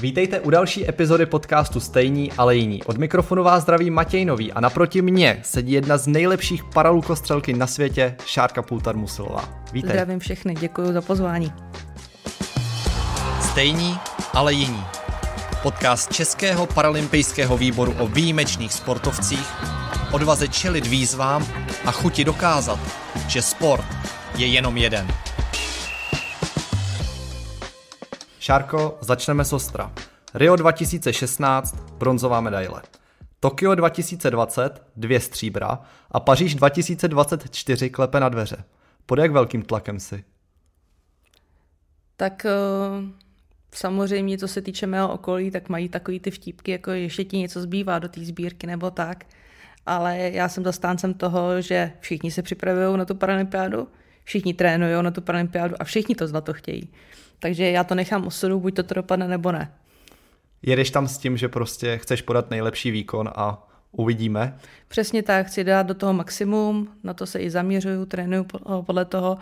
Vítejte u další epizody podcastu Stejní, ale jiní. Od mikrofonu vás zdraví Matěj Nový a naproti mně sedí jedna z nejlepších paralukostřelky na světě, Šárka Pultar Musilová. Vítej. Zdravím všechny, děkuji za pozvání. Stejní, ale jiní. Podcast Českého paralympijského výboru o výjimečných sportovcích, odvaze čelit výzvám a chuti dokázat, že sport je jenom jeden. Šárko, začneme s Ostra. Rio 2016, bronzová medaile. Tokio 2020, dvě stříbra a Paříž 2024 klepe na dveře. Pod jak velkým tlakem si? Tak eh, samozřejmě, co se týče mého okolí, tak mají takový ty vtípky, jako ještě ti něco zbývá do té sbírky nebo tak. Ale já jsem zastáncem toho, že všichni se připravují na tu paralympiádu, všichni trénují na tu paralympiádu a všichni to zlato chtějí. Takže já to nechám osudu, buď to, to dopadne nebo ne. Jedeš tam s tím, že prostě chceš podat nejlepší výkon a uvidíme. Přesně tak, chci dát do toho maximum, na to se i zaměřuju, trénuju podle toho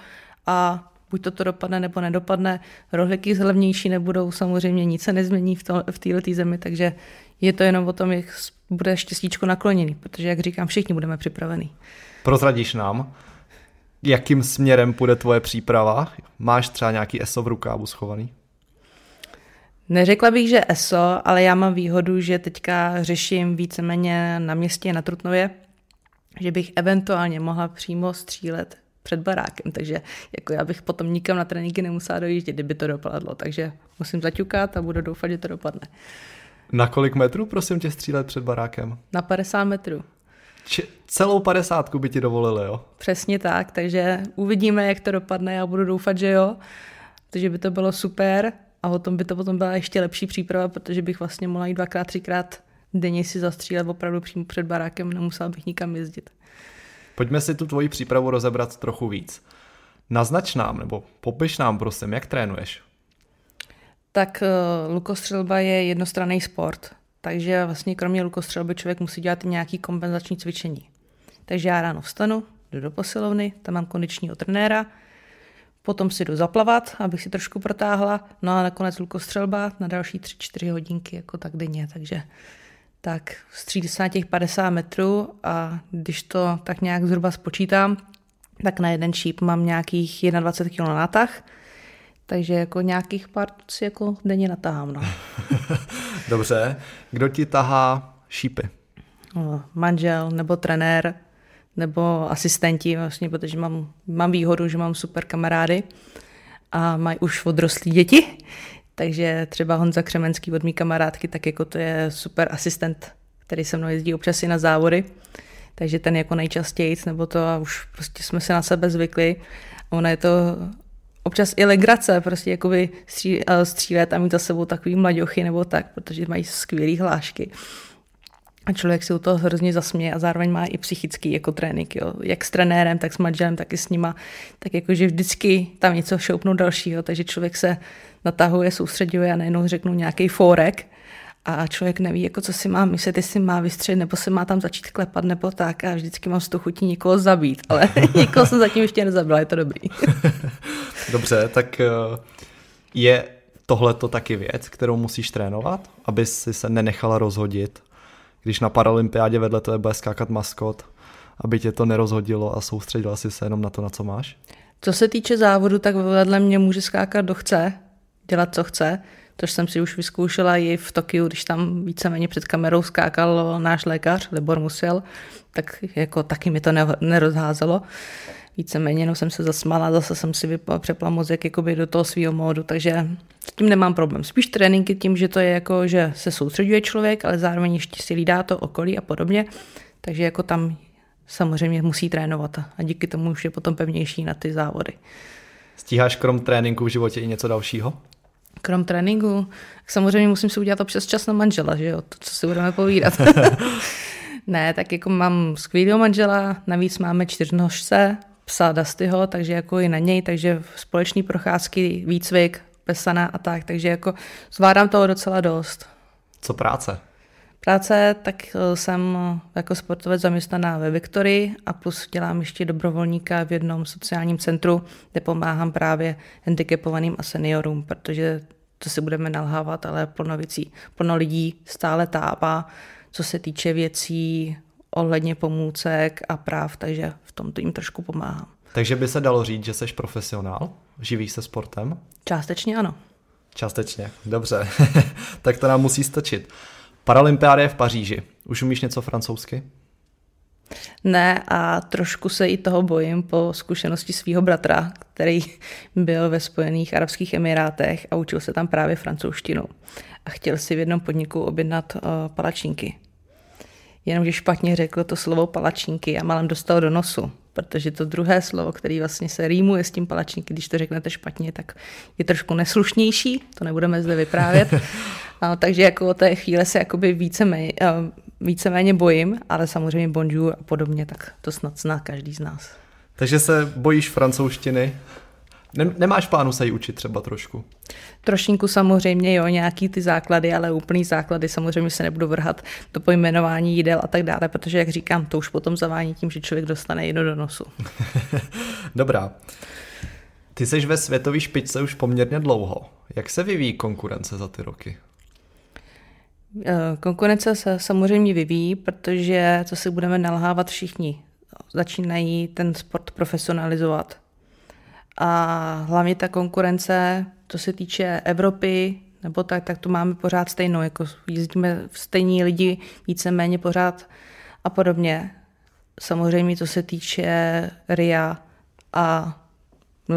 a buď to, to dopadne nebo nedopadne. Rohlíky zlevnější nebudou, samozřejmě nic se nezmění v, to, v této zemi, takže je to jenom o tom, jak bude štěstíčko nakloněný, protože, jak říkám, všichni budeme připravení. Prozradíš nám, jakým směrem půjde tvoje příprava? Máš třeba nějaký ESO v rukávu schovaný? Neřekla bych, že ESO, ale já mám výhodu, že teďka řeším víceméně na městě na Trutnově, že bych eventuálně mohla přímo střílet před barákem, takže jako já bych potom nikam na tréninky nemusela dojíždět, kdyby to dopadlo, takže musím zaťukat a budu doufat, že to dopadne. Na kolik metrů, prosím tě, střílet před barákem? Na 50 metrů celou padesátku by ti dovolili, jo? Přesně tak, takže uvidíme, jak to dopadne. Já budu doufat, že jo, protože by to bylo super a o tom by to potom byla ještě lepší příprava, protože bych vlastně mohla jít dvakrát, třikrát denně si zastřílet opravdu přímo před barákem, nemusela bych nikam jezdit. Pojďme si tu tvoji přípravu rozebrat trochu víc. Naznač nám, nebo popiš nám, prosím, jak trénuješ? Tak eh, lukostřelba je jednostranný sport. Takže vlastně kromě lukostřelby člověk musí dělat i nějaký kompenzační cvičení. Takže já ráno vstanu, jdu do posilovny, tam mám kondičního trenéra, potom si jdu zaplavat, abych si trošku protáhla, no a nakonec lukostřelba na další 3-4 hodinky jako tak denně, takže tak na těch 50 metrů a když to tak nějak zhruba spočítám, tak na jeden šíp mám nějakých 21 kg na tah, takže jako nějakých pár si jako denně natáhám. No. Dobře. Kdo ti tahá šípy? No, manžel nebo trenér nebo asistenti, vlastně, protože mám, mám výhodu, že mám super kamarády a mají už odrostlí děti, takže třeba Honza Křemenský od mý kamarádky, tak jako to je super asistent, který se mnou jezdí občas i na závody, takže ten jako nejčastěji, nebo to a už prostě jsme se na sebe zvykli. Ona je to občas i legrace, prostě jakoby stří, eh, střílet a mít za sebou takový mladěchy nebo tak, protože mají skvělé hlášky. A člověk si u toho hrozně zasměje a zároveň má i psychický jako trénink, jo. Jak s trenérem, tak s manželem, tak i s nima. Tak jakože vždycky tam něco šoupnou dalšího, takže člověk se natahuje, soustředuje a najednou řeknu nějaký forek a člověk neví, jako co si má myslet, jestli má vystřelit, nebo se má tam začít klepat, nebo tak a vždycky mám z toho chutí někoho zabít, ale někoho jsem zatím ještě nezabila, je to dobrý. Dobře, tak eh, je tohle to taky věc, kterou musíš trénovat, aby si se nenechala rozhodit, když na paralympiádě vedle tebe bude skákat maskot, aby tě to nerozhodilo a soustředila si se jenom na to, na co máš? Co se týče závodu, tak vedle mě může skákat, kdo chce, dělat, co chce což jsem si už vyzkoušela i v Tokiu, když tam víceméně před kamerou skákal náš lékař Libor musel, tak jako taky mi to ne, nerozházelo. Víceméně jenom jsem se zasmala, zase jsem si přepla mozek jakoby do toho svého módu, takže s tím nemám problém. Spíš tréninky tím, že to je jako, že se soustředuje člověk, ale zároveň ještě si lídá to okolí a podobně, takže jako tam samozřejmě musí trénovat a díky tomu už je potom pevnější na ty závody. Stíháš krom tréninku v životě i něco dalšího? krom tréninku, samozřejmě musím si udělat občas čas na manžela, že jo, to, co si budeme povídat. ne, tak jako mám skvělého manžela, navíc máme čtyřnožce, psa Dustyho, takže jako i na něj, takže společní procházky, výcvik, pesana a tak, takže jako zvládám toho docela dost. Co práce? práce, tak eh, jsem eh, jako sportovec zaměstnaná ve Viktorii a plus dělám ještě dobrovolníka v jednom sociálním centru, kde pomáhám právě handicapovaným a seniorům, protože to si budeme nalhávat, ale plno, věcí, plno lidí stále tápá, co se týče věcí ohledně pomůcek a práv, takže v tomto jim trošku pomáhám. Takže by se dalo říct, že jsi profesionál? Živíš se sportem? Částečně ano. Částečně, dobře. tak to nám musí stačit. Paralympiáda je v Paříži. Už umíš něco francouzsky? Ne a trošku se i toho bojím po zkušenosti svého bratra, který byl ve Spojených Arabských Emirátech a učil se tam právě francouzštinu. A chtěl si v jednom podniku objednat eh, palačinky jenomže špatně řekl to slovo palačinky a malem dostal do nosu, protože to druhé slovo, který vlastně se rýmuje s tím palačinky, když to řeknete špatně, tak je trošku neslušnější, to nebudeme zde vyprávět. a, takže jako o té chvíle se jakoby víceméně, víceméně bojím, ale samozřejmě bonjour a podobně, tak to snad zná každý z nás. Takže se bojíš francouzštiny? Nemáš plánu se ji učit třeba trošku? Trošinku samozřejmě, jo, nějaký ty základy, ale úplný základy samozřejmě se nebudu vrhat do pojmenování jídel a tak dále, protože, jak říkám, to už potom zavání tím, že člověk dostane jedno do nosu. Dobrá. Ty jsi ve světové špičce už poměrně dlouho. Jak se vyvíjí konkurence za ty roky? Eh, konkurence se samozřejmě vyvíjí, protože, co si budeme nalhávat všichni, začínají ten sport profesionalizovat. A hlavně ta konkurence, co se týče Evropy, nebo tak, tak tu máme pořád stejnou, jako jezdíme v stejní lidi víceméně pořád a podobně. Samozřejmě, co se týče RIA a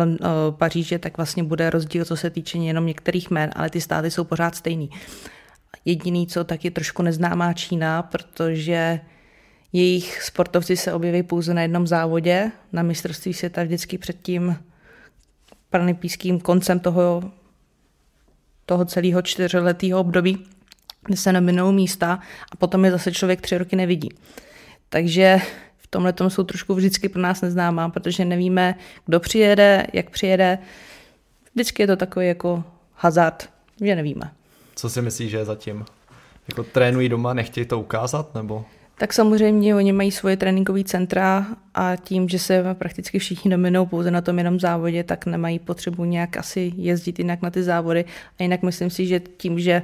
eh, Paříže, tak vlastně bude rozdíl, co se týče jenom některých men, ale ty státy jsou pořád stejný. Jediný, co tak je trošku neznámá Čína, protože jejich sportovci se objeví pouze na jednom závodě, na mistrovství světa vždycky předtím paralympijským koncem toho, toho celého čtyřletého období, kde se nominou místa a potom je zase člověk tři roky nevidí. Takže v tomhle tom jsou trošku vždycky pro nás neznámá, protože nevíme, kdo přijede, jak přijede. Vždycky je to takový jako hazard, že nevíme. Co si myslíš, že je zatím? Jako trénují doma, nechtějí to ukázat, nebo? Tak samozřejmě oni mají svoje tréninkové centra a tím, že se prakticky všichni dominou pouze na tom jenom závodě, tak nemají potřebu nějak asi jezdit jinak na ty závody. A jinak myslím si, že tím, že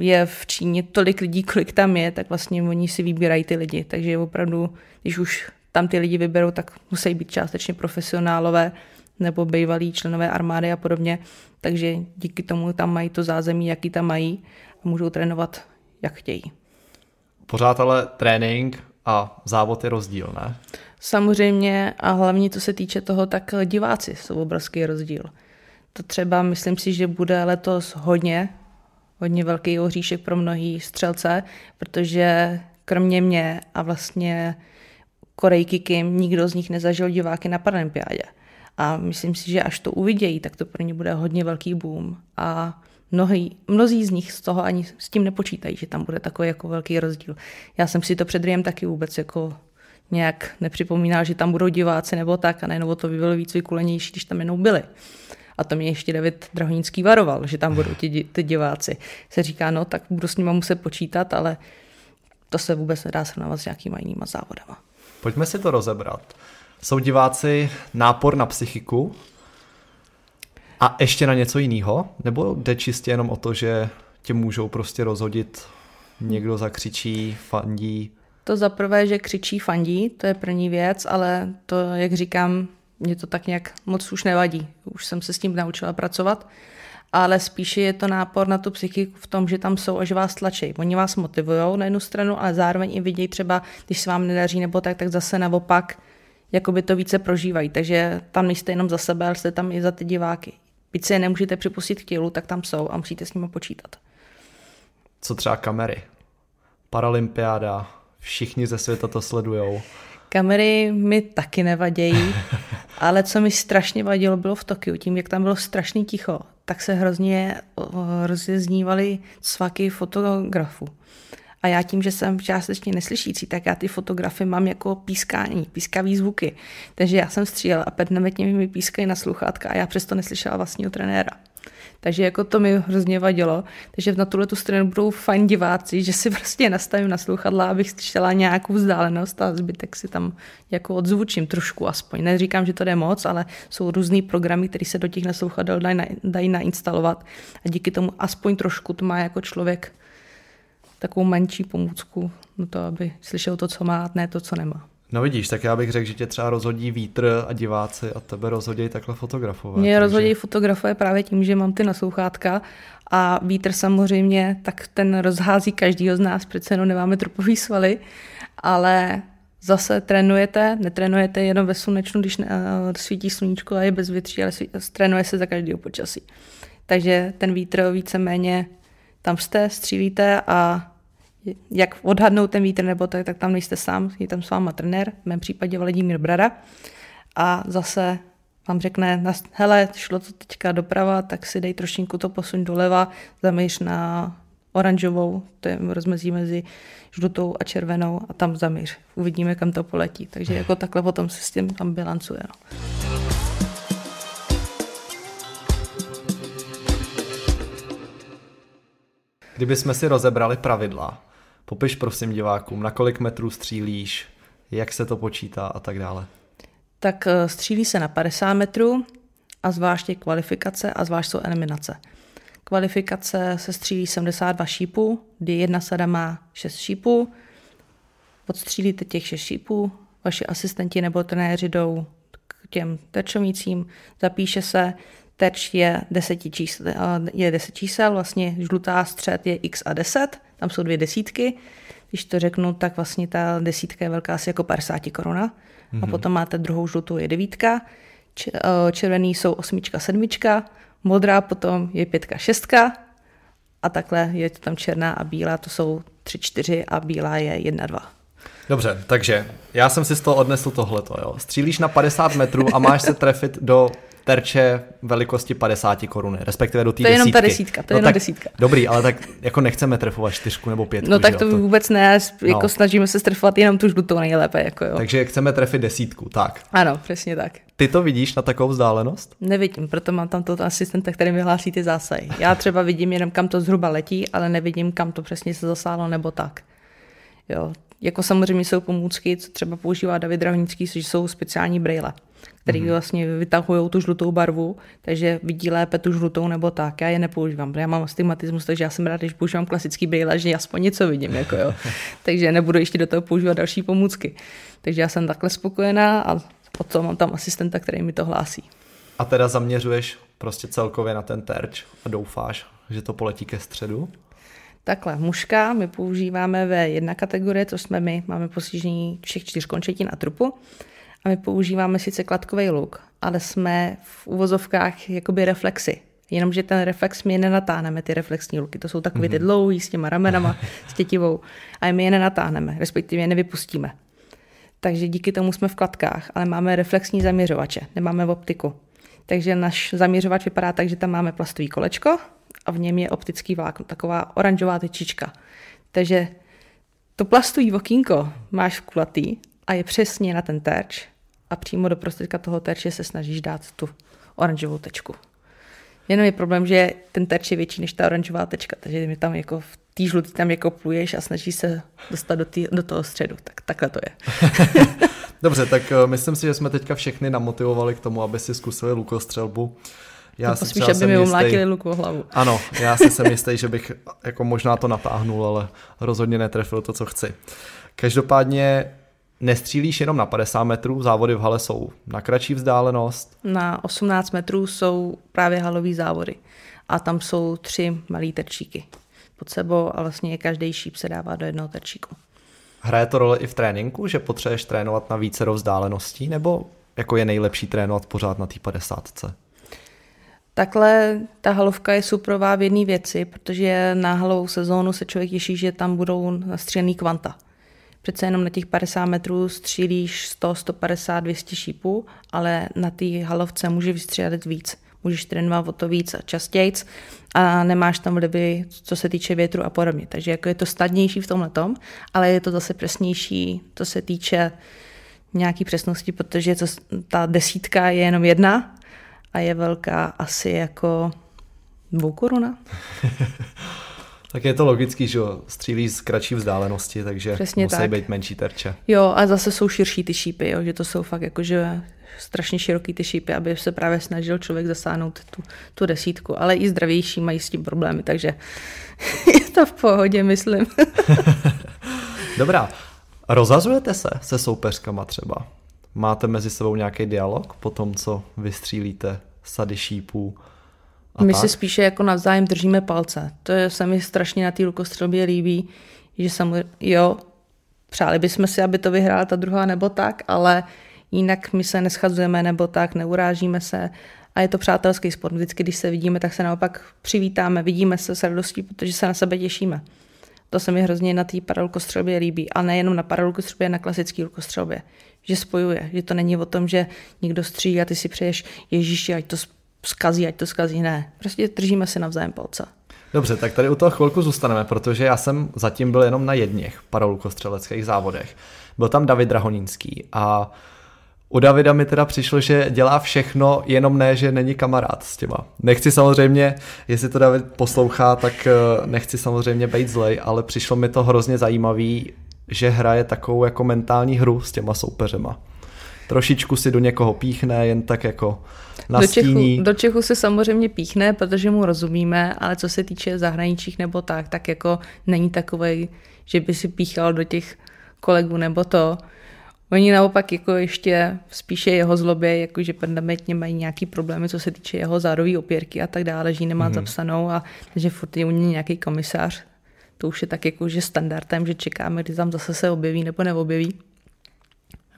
je v Číně tolik lidí, kolik tam je, tak vlastně oni si vybírají ty lidi. Takže opravdu, když už tam ty lidi vyberou, tak musí být částečně profesionálové nebo bývalí členové armády a podobně. Takže díky tomu tam mají to zázemí, jaký tam mají a můžou trénovat, jak chtějí. Pořád ale trénink a závod je rozdíl, ne? Samozřejmě a hlavně to se týče toho, tak diváci jsou obrovský rozdíl. To třeba myslím si, že bude letos hodně, hodně velký oříšek pro mnohý střelce, protože kromě mě a vlastně Korejky Kim nikdo z nich nezažil diváky na Paralympiádě. A myslím si, že až to uvidějí, tak to pro ně bude hodně velký boom. A mnohý, mnozí z nich z toho ani s tím nepočítají, že tam bude takový jako velký rozdíl. Já jsem si to před Riem taky vůbec jako nějak nepřipomíná, že tam budou diváci nebo tak a najednou to by bylo víc vykulenější, když tam jenom byli. A to mě ještě David Drahonický varoval, že tam budou ti, ty diváci. Se říká, no tak budu s nima muset počítat, ale to se vůbec nedá srovnávat s nějakýma jinýma závodama. Pojďme si to rozebrat. Jsou diváci nápor na psychiku, a ještě na něco jiného? Nebo jde čistě jenom o to, že tě můžou prostě rozhodit, někdo zakřičí, fandí? To za prvé, že křičí, fandí, to je první věc, ale to, jak říkám, mě to tak nějak moc už nevadí. Už jsem se s tím naučila pracovat, ale spíše je to nápor na tu psychiku v tom, že tam jsou až vás tlačí. Oni vás motivují na jednu stranu, ale zároveň i vidějí třeba, když se vám nedaří nebo tak, tak zase naopak jakoby to více prožívají. Takže tam nejste jenom za sebe, ale jste tam i za ty diváky byť se je nemůžete připustit k tělu, tak tam jsou a musíte s nimi počítat. Co třeba kamery? Paralympiáda, všichni ze světa to sledujou. Kamery mi taky nevadějí, ale co mi strašně vadilo, bylo v Tokiu. Tím, jak tam bylo strašný ticho, tak se hrozně rozeznívaly cvaky fotografů. A já tím, že jsem částečně neslyšící, tak já ty fotografy mám jako pískání, pískavý zvuky. Takže já jsem střílela a permanentně mi pískají na sluchátka a já přesto neslyšela vlastního trenéra. Takže jako to mi hrozně vadilo. Takže na tuhle tu stranu budou fajn diváci, že si prostě nastavím na sluchadla, abych slyšela nějakou vzdálenost a zbytek si tam jako odzvučím trošku aspoň. Neříkám, že to jde moc, ale jsou různý programy, které se do těch nasluchadel dají, na, dají nainstalovat a díky tomu aspoň trošku to má jako člověk takovou menší pomůcku na to, aby slyšel to, co má, ne to, co nemá. No vidíš, tak já bych řekl, že tě třeba rozhodí vítr a diváci a tebe rozhodí takhle fotografové. Mě takže... rozhodí fotografové právě tím, že mám ty naslouchátka a vítr samozřejmě, tak ten rozhází každýho z nás, přece jenom nemáme tropový svaly, ale zase trénujete, netrénujete jenom ve slunečnu, když eh, svítí sluníčko a je bez větří, ale trénuje se za každého počasí. Takže ten vítr víceméně tam jste, střílíte a jak odhadnout ten vítr nebo tak, tak tam nejste sám, je tam s váma trenér, v mém případě Vladimír Brada. A zase vám řekne, hele, šlo to teďka doprava, tak si dej trošinku to posuň doleva, zaměř na oranžovou, to je rozmezí mezi žlutou a červenou a tam zaměř. Uvidíme, kam to poletí. Takže jako takhle potom se s tím tam bilancuje. No. Kdyby jsme si rozebrali pravidla, Popiš prosím divákům, na kolik metrů střílíš, jak se to počítá a tak dále. Tak eh, střílí se na 50 metrů a zvlášť je kvalifikace a zvlášť jsou eliminace. Kvalifikace se střílí 72 šípů, kdy jedna sada má 6 šípů. Odstřílíte těch 6 šípů, vaši asistenti nebo trenéři jdou k těm terčovnicím, zapíše se, terč je 10 čísel, eh, je 10 čísel, vlastně žlutá střed je x a 10, tam jsou dvě desítky, když to řeknu, tak vlastně ta desítka je velká asi jako 50 koruna. Mm-hmm. A mhm. potom máte druhou žlutou je devítka, eh, červený jsou osmička, sedmička, modrá potom je pětka, šestka a takhle je to tam černá a bílá, to jsou tři, čtyři a bílá je jedna, dva. Dobře, takže já jsem si z toho odnesl tohleto. Jo. Střílíš na 50 metrů a máš se trefit do terče velikosti 50 korun, respektive do té desítky. To je jenom ta desítka, to je no jenom tak, desítka. Dobrý, ale tak jako nechceme trefovat čtyřku nebo pětku. No tak to, to vůbec ne, no. jako no. snažíme se trefovat jenom tu žlutou nejlépe. Jako jo. Takže chceme trefit desítku, tak. Ano, přesně tak. Ty to vidíš na takovou vzdálenost? Nevidím, proto mám tam toto asistenta, který mi hlásí ty zásahy. Já třeba vidím jenom, kam to zhruba letí, ale nevidím, kam to přesně se zasálo nebo tak. Jo, jako samozřejmě jsou pomůcky, co třeba používá David Rahnický, což jsou speciální brýle, které mm-hmm. vlastně vytahují tu žlutou barvu, takže vidí lépe tu žlutou nebo tak. Já je nepoužívám, protože já mám astigmatismus, takže já jsem rád, když používám klasický brýle, že aspoň něco vidím. Jako jo. takže nebudu ještě do toho používat další pomůcky. Takže já jsem takhle spokojená a potom mám tam asistenta, který mi to hlásí. A teda zaměřuješ prostě celkově na ten terč a doufáš, že to poletí ke středu? Takhle, mužka, my používáme v jedna kategorie, to jsme my, máme postižení všech čtyř končetin a trupu. A my používáme sice kladkový luk, ale jsme v uvozovkách jakoby reflexy. Jenomže ten reflex my nenatáhneme, ty reflexní luky. To jsou takové ty mhm. dlouhý s těma ramenama, s tětivou. A my je nenatáhneme, respektive je nevypustíme. Takže díky tomu jsme v kladkách, ale máme reflexní zaměřovače, nemáme v optiku. Takže náš zaměřovač vypadá tak, že tam máme plastový kolečko, a v něm je optický vlákno, taková oranžová tyčička. Takže to plastový okýnko máš kulatý a je přesně na ten terč a přímo do prostředka toho terče se snažíš dát tu oranžovou tečku. Jenom je problém, že ten terč je větší než ta oranžová tečka, takže mi tam jako v té žlutý tam jako pluješ a snažíš se dostat do, tý, do toho středu. Tak takhle to je. Dobře, tak eh, myslím si, že jsme teďka všechny namotivovali k tomu, aby si zkusili lukostřelbu. Já to spíš, aby mi umlátili luku hlavu. Ano, já si jsem jistý, že bych jako možná to natáhnul, ale rozhodně netrefil to, co chci. Každopádně nestřílíš jenom na 50 metrů, závody v hale jsou na kratší vzdálenost. Na 18 metrů jsou právě halové závody a tam jsou tři malé terčíky pod sebou a vlastně každý šíp se dává do jednoho terčíku. Hraje to roli i v tréninku, že potřebuješ trénovat na více vzdáleností, nebo jako je nejlepší trénovat pořád na té 50? Takhle ta halovka je suprová v jedné věci, protože na halovou sezónu se člověk těší, že tam budou nastřílený kvanta. Přece jenom na těch 50 metrů střílíš 100, 150, 200 šípů, ale na té halovce může vystřílet víc. Můžeš trénovat o to víc a častějc a nemáš tam vlivy, co se týče větru a podobně. Takže jako je to stadnější v tomhle tom, ale je to zase přesnější, co se týče nějaký přesnosti, protože to, ta desítka je jenom jedna a je velká asi jako dvou koruna. tak je to logický, že Střílí z kratší vzdálenosti, takže Přesně musí tak. být menší terče. Jo, a zase jsou širší ty šípy, jo? že to jsou fakt jako že strašně široký ty šípy, aby se právě snažil člověk zasáhnout tu, tu desítku, ale i zdravější mají s tím problémy, takže je to v pohodě, myslím. Dobrá, rozazujete se se soupeřkama třeba? Máte mezi sebou nějaký dialog po tom, co vystřílíte sady šípů? A My tak? si spíše jako navzájem držíme palce. To je, se mi strašně na té lukostřelbě líbí, že samozřejmě, jo, přáli bychom si, aby to vyhrála ta druhá nebo tak, ale jinak my se neschazujeme nebo tak, neurážíme se a je to přátelský sport. Vždycky, když se vidíme, tak se naopak přivítáme, vidíme se s radostí, protože se na sebe těšíme. To se mi hrozně na té paralelkostřelbě líbí. A nejenom na paralelkostřelbě, na klasické lukostřelbě. Že spojuje, že to není o tom, že někdo střílí a ty si přeješ Ježíši, ať to zkazí, ať to zkazí. Ne, prostě držíme si navzájem palce. Dobře, tak tady u toho chvilku zůstaneme, protože já jsem zatím byl jenom na jedněch paralelkostřeleckých závodech. Byl tam David Drahonínský a u Davida mi teda přišlo, že dělá všechno, jenom ne, že není kamarád s těma. Nechci samozřejmě, jestli to David poslouchá, tak eh, nechci samozřejmě být zlej, ale přišlo mi to hrozně zajímavý, že hraje takovou jako mentální hru s těma soupeřema trošičku si do někoho píchne, jen tak jako na Do Čechu, do Čechu si samozřejmě píchne, protože mu rozumíme, ale co se týče zahraničích nebo tak, tak jako není takový, že by si píchal do těch kolegů nebo to. Oni naopak jako ještě spíše jeho zlobě, jako že permanentně mají nějaký problémy, co se týče jeho zárový opěrky a tak dále, že ji nemá mm-hmm. zapsanou a že furt je u něj nějaký komisař. To už je tak jako, že standardem, že čekáme, kdy tam zase se objeví nebo neobjeví.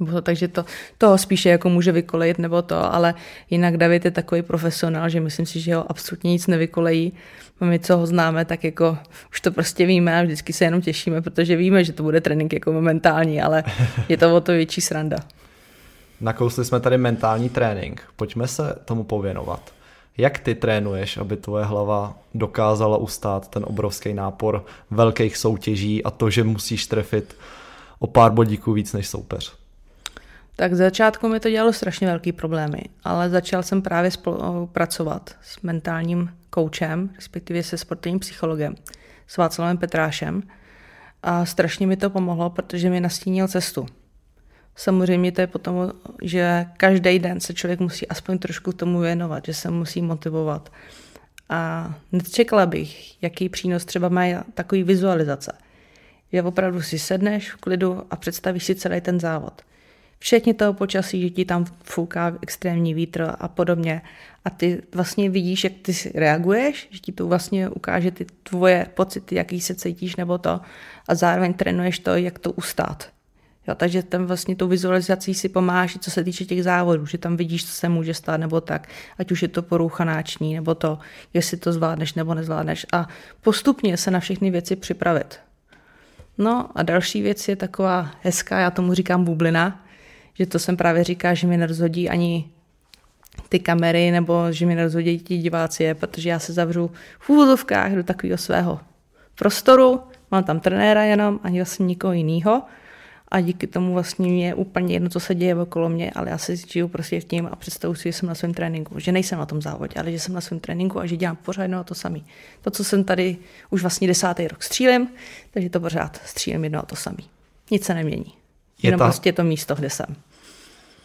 Nebo to, takže to, to spíše jako může vykolejit nebo to, ale jinak David je takový profesionál, že myslím si, že ho absolutně nic nevykolejí. My, co ho známe, tak jako už to prostě víme a vždycky se jenom těšíme, protože víme, že to bude trénink jako momentální, ale je to o to větší sranda. Nakousli jsme tady mentální trénink. Pojďme se tomu pověnovat. Jak ty trénuješ, aby tvoje hlava dokázala ustát ten obrovský nápor velkých soutěží a to, že musíš trefit o pár bodíků víc než soupeř? Tak začátku mi to dělalo strašně velký problémy, ale začal jsem právě eh, pracovat s mentálním koučem, respektive se sportovním psychologem, s Václavem Petrášem. A strašně mi to pomohlo, protože mi nastínil cestu. Samozřejmě to je potom, že každý den se člověk musí aspoň trošku tomu věnovat, že se musí motivovat. A nečekala bych, jaký přínos třeba má takový vizualizace. Že opravdu si sedneš v klidu a představíš si celý ten závod – všechny toho počasí, že ti tam fouká extrémní vítr a podobně. A ty vlastně vidíš, jak ty reaguješ, že ti to vlastně ukáže ty tvoje pocity, jaký se cítíš nebo to a zároveň trénuješ to, jak to ustát. Jo, takže tam vlastně tu vizualizací si pomáháš, co se týče těch závodů, že tam vidíš, co se může stát nebo tak, ať už je to náční, nebo to, jestli to zvládneš nebo nezvládneš a postupně se na všechny věci připravit. No a další věc je taková hezká, já tomu říkám bublina, že to jsem právě říká, že mi nerozhodí ani ty kamery, nebo že mi nerozhodí ti diváci je, protože já se zavřu v úvodovkách do takového svého prostoru, mám tam trenéra jenom, ani vlastně nikoho jiného a díky tomu vlastně je úplně jedno, co se děje okolo mě, ale já si žiju prostě v tím a představuji si, že jsem na svém tréninku, že nejsem na tom závodě, ale že jsem na svém tréninku a že dělám pořád jedno a to samý. To, co jsem tady už vlastně desátý rok střílím, takže to pořád střílím jedno a to samý. Nic se nemění. Je Jenom ta... prostě to místo, kde jsem.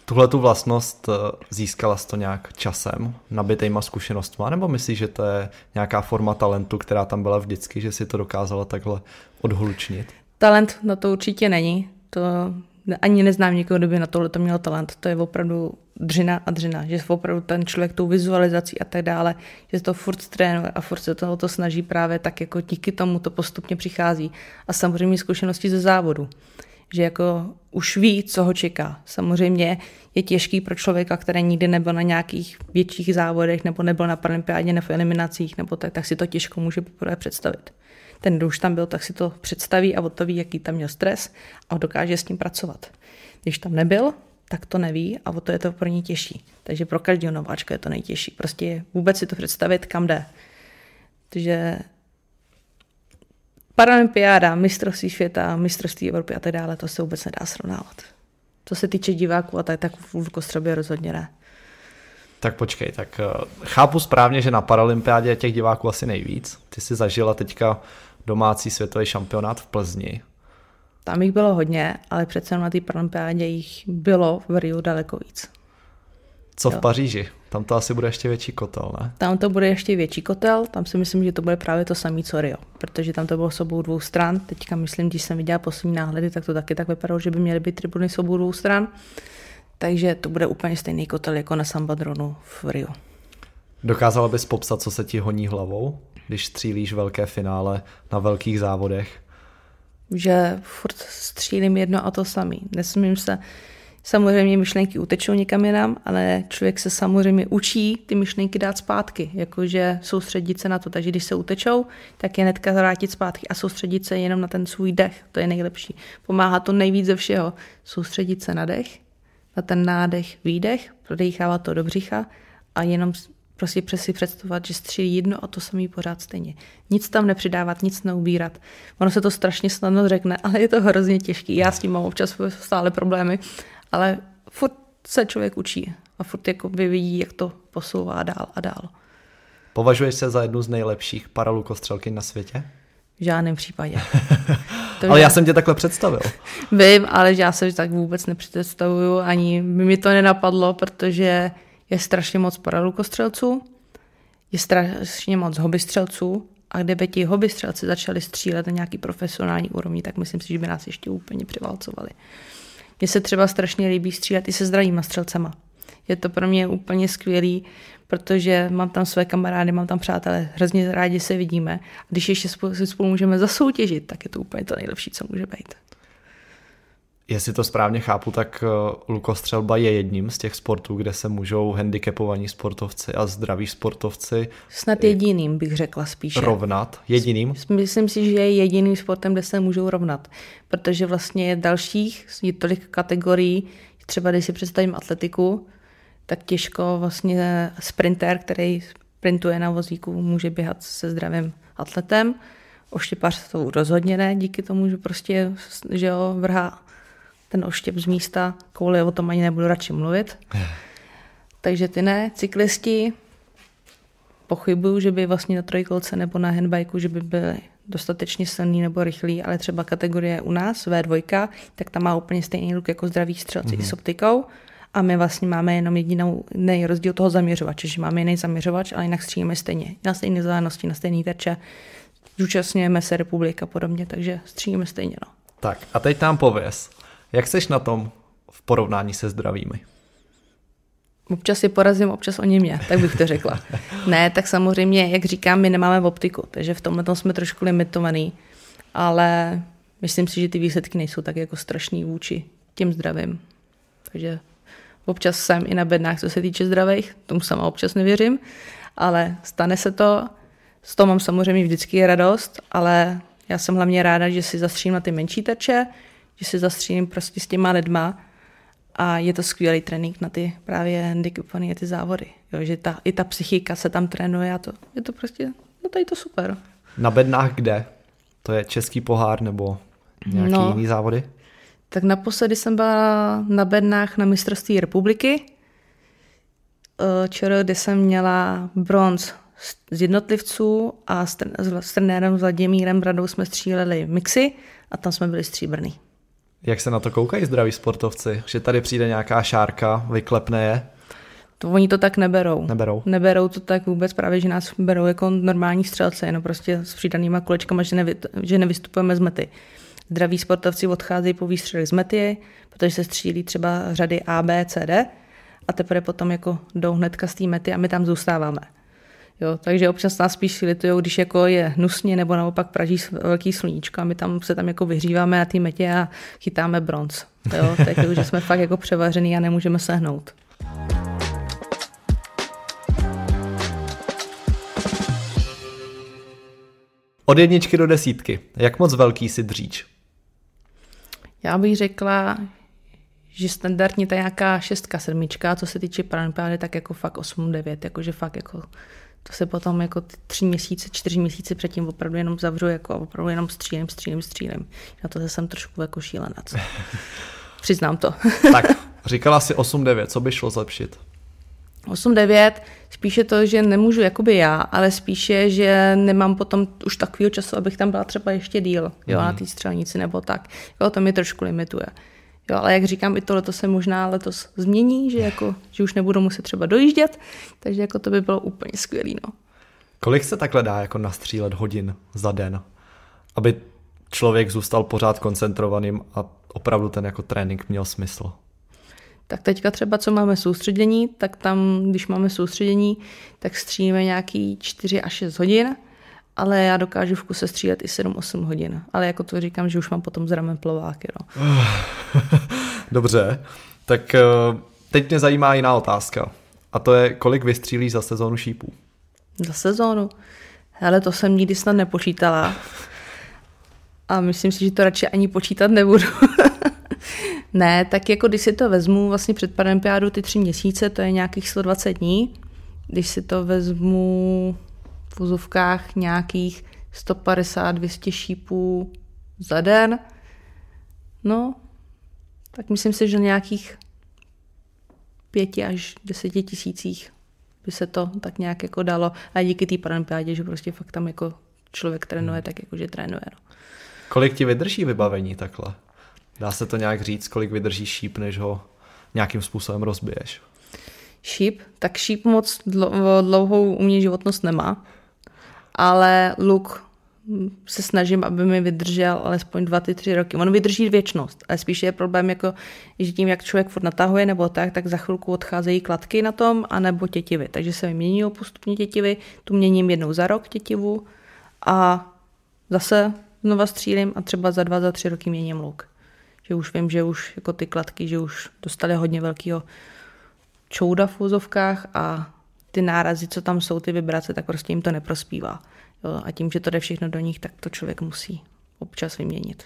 Tuhle tu vlastnost eh, získala jsi to nějak časem, nabitejma zkušenostma, nebo myslíš, že to je nějaká forma talentu, která tam byla vždycky, že si to dokázala takhle odhlučnit? Talent na no to určitě není. To ani neznám někoho, kdo by na tohle to měl talent. To je opravdu dřina a dřina, že opravdu ten člověk tou vizualizací a tak dále, že to furt trénuje a furt se toho to snaží právě tak, jako díky tomu to postupně přichází. A samozřejmě zkušenosti ze závodu že jako už ví, co ho čeká. Samozřejmě je těžký pro člověka, který nikdy nebyl na nějakých větších závodech nebo nebyl na paralympiádě nebo v eliminacích, nebo tak, tak si to těžko může poprvé představit. Ten, kdo už tam byl, tak si to představí a o to ví, jaký tam měl stres a dokáže s ním pracovat. Když tam nebyl, tak to neví a o to je to pro ně těžší. Takže pro každého nováčka je to nejtěžší. Prostě vůbec si to představit, kam jde. Takže Paralympiáda, mistrovství světa, mistrovství Evropy a tak dále, to se vůbec nedá srovnávat. Co se týče diváků a tak, tak v Kostrobě rozhodně ne. Tak počkej, tak eh, chápu správně, že na Paralympiádě těch diváků asi nejvíc. Ty jsi zažila teďka domácí světový šampionát v Plzni. Tam jich bylo hodně, ale přece na té Paralympiádě jich bylo v Rio daleko víc. Co jo. v Paříži? Tam to asi bude ještě větší kotel, ne? Tam to bude ještě větší kotel, tam si myslím, že to bude právě to samé, co Rio, protože tam to bylo s obou dvou stran. Teďka myslím, když jsem viděla poslední náhledy, tak to taky tak vypadalo, že by měly být tribuny s obou dvou stran. Takže to bude úplně stejný kotel jako na Sambadronu v Rio. Dokázala bys popsat, co se ti honí hlavou, když střílíš velké finále na velkých závodech? Že furt střílím jedno a to samý. Nesmím se Samozřejmě myšlenky utečou někam jinam, ale člověk se samozřejmě učí ty myšlenky dát zpátky, jakože soustředit se na to. Takže když se utečou, tak je netka vrátit zpátky a soustředit se jenom na ten svůj dech. To je nejlepší. Pomáhá to nejvíc ze všeho. Soustředit se na dech, na ten nádech, výdech, prodechávat to do břicha a jenom prostě si představovat, že střílí jedno a to samý pořád stejně. Nic tam nepřidávat, nic neubírat. Ono se to strašně snadno řekne, ale je to hrozně těžký. Já s tím mám občas stále problémy, ale furt se člověk učí a furt jako vidí, jak to posouvá dál a dál. Považuješ se za jednu z nejlepších paralukostřelky na světě? V žádném případě. To, ale já jsem tě takhle představil. Vím, ale já se tak vůbec nepředstavuju, ani by mi to nenapadlo, protože je strašně moc paralukostřelců, je strašně moc hobbystřelců a kdyby ti hobbystřelci začali střílet na nějaký profesionální úrovni, tak myslím si, že by nás ještě úplně přiválcovali. Mně se třeba strašně líbí střílet i se zdravýma střelcema. Je to pro mě úplně skvělý, protože mám tam své kamarády, mám tam přátelé, hrozně rádi se vidíme. A když ještě spolu, si spolu můžeme zasoutěžit, tak je to úplně to nejlepší, co může být jestli to správně chápu, tak eh, lukostřelba je jedním z těch sportů, kde se můžou handicapovaní sportovci a zdraví sportovci. Snad eh, jediným bych řekla spíše. Rovnat. Jediným? Myslím si, že je jediným sportem, kde se můžou rovnat. Protože vlastně dalších je tolik kategorií, třeba když si představím atletiku, tak těžko vlastně sprinter, který sprintuje na vozíku, může běhat se zdravým atletem. Oštěpař to rozhodně ne, díky tomu, že prostě že jo, vrhá ten oštěp z místa, kvůli o tom ani nebudu radši mluvit. Takže ty ne, cyklisti, pochybuju, že by vlastně na trojkolce nebo na handbajku, že by byly dostatečně silný nebo rychlý, ale třeba kategorie u nás, V2, tak ta má úplně stejný luk jako zdraví střelci mm-hmm. s optikou a my vlastně máme jenom jedinou nejrozdíl toho zaměřovače, že máme jiný zaměřovač, ale jinak střílíme stejně, na stejné vzdálenosti, na stejný terče, zúčastňujeme se republika a podobně, takže střílíme stejně. No. Tak a teď tam pověz, jak seš na tom v porovnání se zdravými? Občas je porazím, občas oni mě, tak bych to řekla. ne, tak samozřejmě, jak říkám, my nemáme v optiku, takže v tomhle tom jsme trošku limitovaný, ale myslím si, že ty výsledky nejsou tak jako strašný vůči těm zdravým. Takže občas jsem i na bednách, co se týče zdravých, tomu sama občas nevěřím, ale stane se to, z toho mám samozřejmě vždycky radost, ale já jsem hlavně ráda, že si zastřím na ty menší teče že se zastřílím prostě s těma lidma a je to skvělý trénink na ty právě a ty závody. Jo, že ta, i ta psychika se tam trénuje a to je to prostě, no tady to super. Na bednách kde? To je český pohár nebo nějaký no, jiný závody? Tak naposledy jsem byla na bednách na mistrovství republiky, eh, čero, kde jsem měla bronz z jednotlivců a s, s trenérem Vladimírem Bradou jsme stříleli mixy a tam jsme byli stříbrný. Jak se na to koukají zdraví sportovci? Že tady přijde nějaká šárka, vyklepne je? To oni to tak neberou. Neberou. Neberou to tak vůbec, právě že nás berou jako normální střelce, jenom prostě s přidanýma kolečkama, že, nevy, že nevystupujeme z mety. Zdraví sportovci odcházejí po výstřelech z mety, protože se střílí třeba řady A, B, C, D a teprve potom jako jdou hnedka z té mety a my tam zůstáváme. Jo, takže občas nás spíš litují, když jako je hnusně nebo naopak praží velký sluníčka. my tam se tam jako vyhříváme na té metě a chytáme bronz. Jo, takže jako, jsme fakt jako převařený a nemůžeme sehnout. Od jedničky do desítky. Jak moc velký si dříč? Já bych řekla, že standardně ta nějaká šestka, sedmička, co se týče paralympiády, tak jako fakt 8, 9, jakože fakt jako to se potom jako ty tři měsíce, čtyři měsíce předtím opravdu jenom zavřu jako opravdu jenom střílím, střílím, střílím. Na to jsem trošku jako šílená. Přiznám to. tak, říkala si 8-9, co by šlo zlepšit? 8-9, spíše to, že nemůžu jakoby já, ale spíše, že nemám potom už takového času, abych tam byla třeba ještě díl jo, na mhm. té střelnici nebo tak. Jo, to mi trošku limituje. Jo, ale jak říkám, i tohle se možná letos změní, že, jako, že už nebudu muset třeba dojíždět, takže jako to by bylo úplně skvělé. No. Kolik se takhle dá jako nastřílet hodin za den, aby člověk zůstal pořád koncentrovaným a opravdu ten jako trénink měl smysl? Tak teďka třeba, co máme soustředění, tak tam, když máme soustředění, tak stříme nějaký 4 až 6 hodin – ale já dokážu v kuse střílet i 7-8 hodin. Ale jako to říkám, že už mám potom zramen plováky. No. Dobře, tak eh, teď mě zajímá jiná otázka. A to je, kolik vystřílíš za sezónu šípů? Za sezónu? Ale to jsem nikdy snad nepočítala. A myslím si, že to radši ani počítat nebudu. ne, tak jako když si to vezmu vlastně před paralympiádou ty tři měsíce, to je nějakých 120 dní. Když si to vezmu v uzovkách nějakých 150-200 šípů za den. No, tak myslím si, že nějakých pěti až deseti tisících by se to tak nějak jako dalo. A díky té paralympiádě, že prostě fakt tam jako člověk trénuje, hmm. tak jakože trénuje. No. Kolik ti vydrží vybavení takhle? Dá se to nějak říct, kolik vydrží šíp, než ho nějakým způsobem rozbiješ? Šíp? Tak šíp moc dlouhou umění životnost nemá ale luk hm, se snažím, aby mi vydržel alespoň dva ty tři roky. On vydrží věčnost, ale spíš je problém, jako, že tím, jak člověk furt natahuje nebo tak, tak za chvilku odcházejí kladky na tom, anebo tětivy. Takže se mi mění postupně tětivy, tu měním jednou za rok tětivu a zase znova střílím a třeba za dva, za tři roky měním luk. Že už vím, že už jako ty kladky, že už dostali hodně velkého čouda v úzovkách a ty nárazy, co tam jsou, ty vibrace, tak prostě jim to neprospívá. Jo, a tím, že to jde všechno do nich, tak to člověk musí občas vyměnit.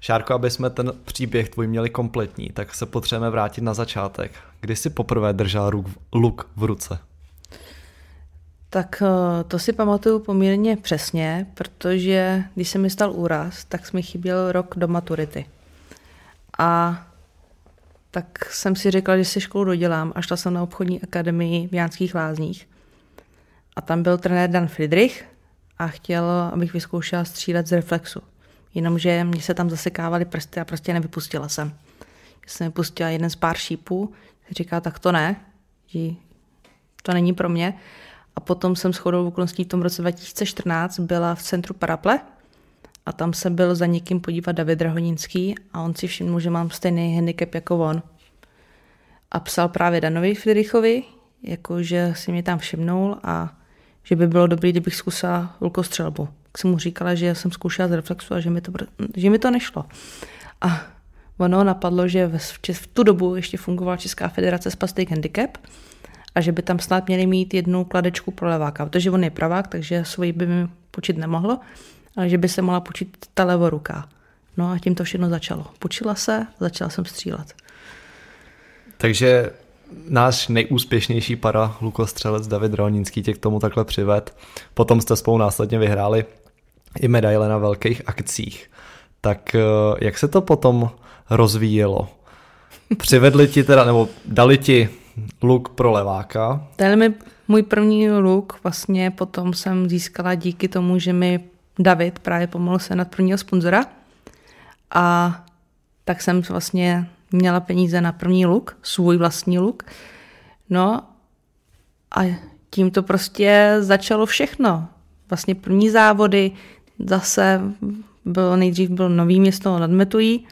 Šárko, aby jsme ten příběh tvůj měli kompletní, tak se potřebujeme vrátit na začátek. Kdy jsi poprvé držel ruk, luk v ruce? Tak eh, to si pamatuju poměrně přesně, protože když se mi stal úraz, tak mi chyběl rok do maturity. A tak jsem si řekla, že si školu dodělám a šla jsem na obchodní akademii v Jánských lázních. A tam byl trenér Dan Friedrich a chtěl, abych vyzkoušela střílet z reflexu. Jenomže mě se tam zasekávaly prsty a prostě nevypustila jsem. Já jsem vypustila jeden z pár šípů, říká, tak to ne, to není pro mě. A potom jsem shodou okolností v tom roce 2014 byla v centru Paraple, a tam se byl za někým podívat David Rahonínský a on si všiml, že mám stejný handicap jako on. A psal právě Danovi Friedrichovi, jakože si mě tam všimnul a že by bylo dobré, kdybych zkusila lukostřelbu. Tak jsem mu říkala, že jsem zkoušela z reflexu a že mi to, že mi to nešlo. A ono napadlo, že v, v tu dobu ještě fungovala Česká federace Spastic Handicap a že by tam snad měli mít jednu kladečku pro leváka, protože on je pravák, takže svoji by mi počít nemohlo že by se mohla počít ta levoruka. No a tím to všechno začalo. Počila se, začala jsem střílet. Takže náš nejúspěšnější para lukostřelec David Rolnický tě k tomu takhle přived. Potom jste spolu následně vyhráli i medaile na velkých akcích. Tak eh, jak se to potom rozvíjelo? Přivedli ti teda, nebo dali ti luk pro leváka? Dali mi můj první luk, vlastně potom jsem získala díky tomu, že mi David právě pomohl se nad prvního sponzora a tak jsem vlastně měla peníze na první luk, svůj vlastní luk. No a tím to prostě začalo všechno. Vlastně první závody, zase bylo, nejdřív byl Nový město nad Metují,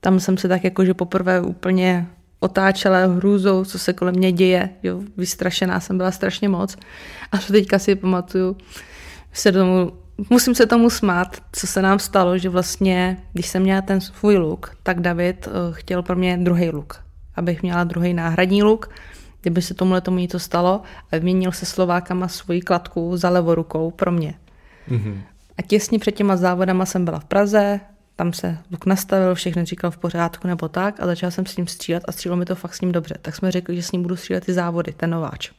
tam jsem se tak jakože poprvé úplně otáčela hrůzou, co se kolem mě děje, jo, vystrašená jsem byla strašně moc. A to teďka si pamatuju, se domů musím se tomu smát, co se nám stalo, že vlastně, když jsem měla ten svůj luk, tak David eh, chtěl pro mě druhý luk, abych měla druhý náhradní luk, kdyby se tomuhle tomu něco stalo a vyměnil se Slovákama svoji kladku za levou rukou pro mě. Mm-hmm. A těsně před těma závodama jsem byla v Praze, tam se luk nastavil, všechno říkal v pořádku nebo tak a začala jsem s ním střílet a střílo mi to fakt s ním dobře. Tak jsme řekli, že s ním budu střílet ty závody, ten nováč.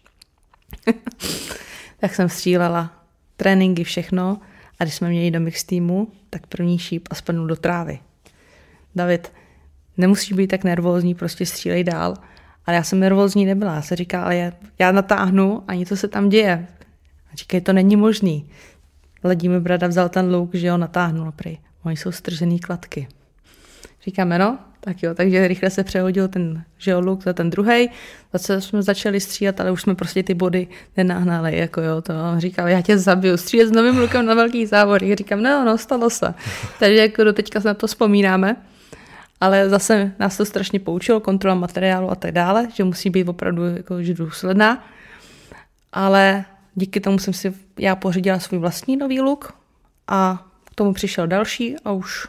tak jsem střílela tréninky, všechno a když jsme měli do mix týmu, tak první šíp a spadnul do trávy. David, nemusíš být tak nervózní, prostě střílej dál. Ale já jsem nervózní nebyla. Já se říká, ale já, já natáhnu a něco se tam děje. A říká, to není možný. Ladíme brada vzal ten luk, že ho natáhnul no, prý. Oni jsou stržený kladky. Říkáme, no, tak jo, takže rychle se přehodil ten žeoluk za ten druhý. Zase jsme začali střílet, ale už jsme prostě ty body nenahnali, jako jo, to on říkal, já tě zabiju, střílet s novým lukem na velký závod. Já říkám, no, no, stalo se. Takže jako do teďka se na to vzpomínáme. Ale zase nás to strašně poučilo, kontrola materiálu a tak dále, že musí být opravdu jako, že důsledná. Ale díky tomu jsem si já pořídila svůj vlastní nový luk a k tomu přišel další a už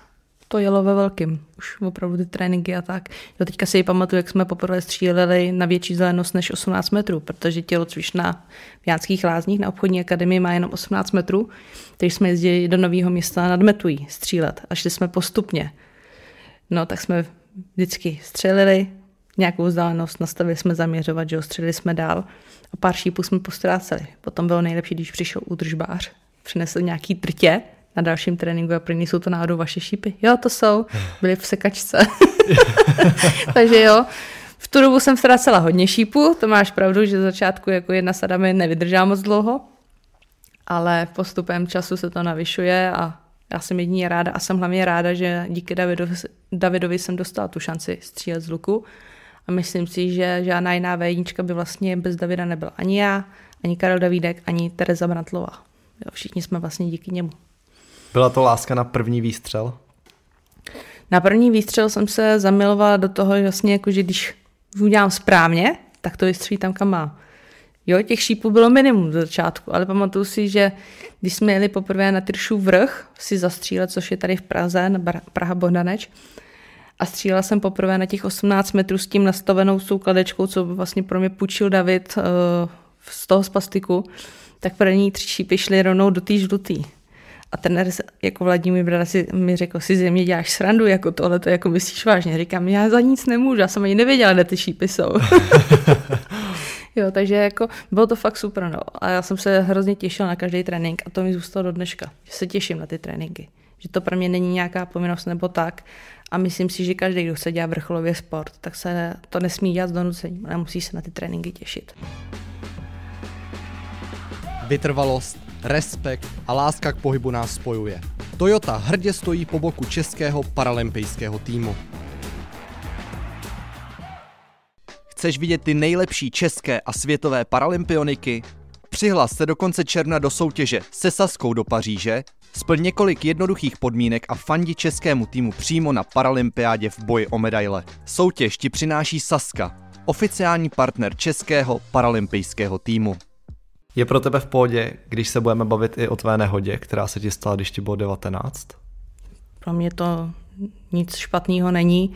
to jelo ve velkým. Už opravdu ty tréninky a tak. Do teďka si ji pamatuju, jak jsme poprvé stříleli na větší zelenost než 18 metrů, protože cvič na Jánských lázních na obchodní akademii má jenom 18 metrů, takže jsme jezdili do nového města nad střílet a šli jsme postupně. No tak jsme vždycky střelili, nějakou vzdálenost, nastavili jsme zaměřovat, že ostřelili jsme dál a pár šípů jsme postráceli. Potom bylo nejlepší, když přišel údržbář, přinesl nějaký trtě na dalším tréninku a ní jsou to náhodou vaše šípy. Jo, to jsou, byly v sekačce. Takže jo, v tu dobu jsem ztrácela hodně šípů, to máš pravdu, že začátku jako jedna sada mi nevydržá moc dlouho, ale postupem času se to navyšuje a já jsem jedině ráda a jsem hlavně ráda, že díky Davidovi, Davidovi jsem dostala tu šanci střílet z luku a myslím si, že žádná jiná vejnička by vlastně bez Davida nebyla. Ani já, ani Karel Davídek, ani Tereza Brantlova. Jo, všichni jsme vlastně díky němu. Byla to láska na první výstřel? Na první výstřel jsem se zamilovala do toho, že vlastně jako, že když udělám správně, tak to vystřelí tam, kam má. Jo, těch šípů bylo minimum do začátku, ale pamatuju si, že když jsme jeli poprvé na Tyršů vrch si zastřílet, což je tady v Praze, na Praha Bohdaneč, a střílela jsem poprvé na těch 18 metrů s tím nastavenou soukladečkou, co vlastně pro mě půjčil David uh, z toho spastiku, tak první tři šípy šly rovnou do té žlutý a trenér jako Vladimír Brada si, mi řekl, si ze mě děláš srandu, jako tohle, to jako myslíš vážně. Říkám, já za nic nemůžu, já jsem ani nevěděla, kde ty šípy jsou. jo, takže jako bylo to fakt super, no. A já jsem se hrozně těšila na každý trénink a to mi zůstalo do dneška, že se těším na ty tréninky. Že to pro mě není nějaká povinnost nebo tak. A myslím si, že každý, kdo se dělá vrcholově sport, tak se to nesmí dělat s donucením, ale musí se na ty tréninky těšit. Vytrvalost, respekt a láska k pohybu nás spojuje. Toyota hrdě stojí po boku českého paralympijského týmu. Chceš vidět ty nejlepší české a světové paralympioniky? Přihlas se do konce června do soutěže se Saskou do Paříže, splň několik jednoduchých podmínek a fandi českému týmu přímo na Paralympiádě v boji o medaile. Soutěž ti přináší Saska, oficiální partner českého paralympijského týmu. Je pro tebe v pohodě, když se budeme bavit i o tvé nehodě, která se ti stala, když ti bylo 19? Pro mě to nic špatného není.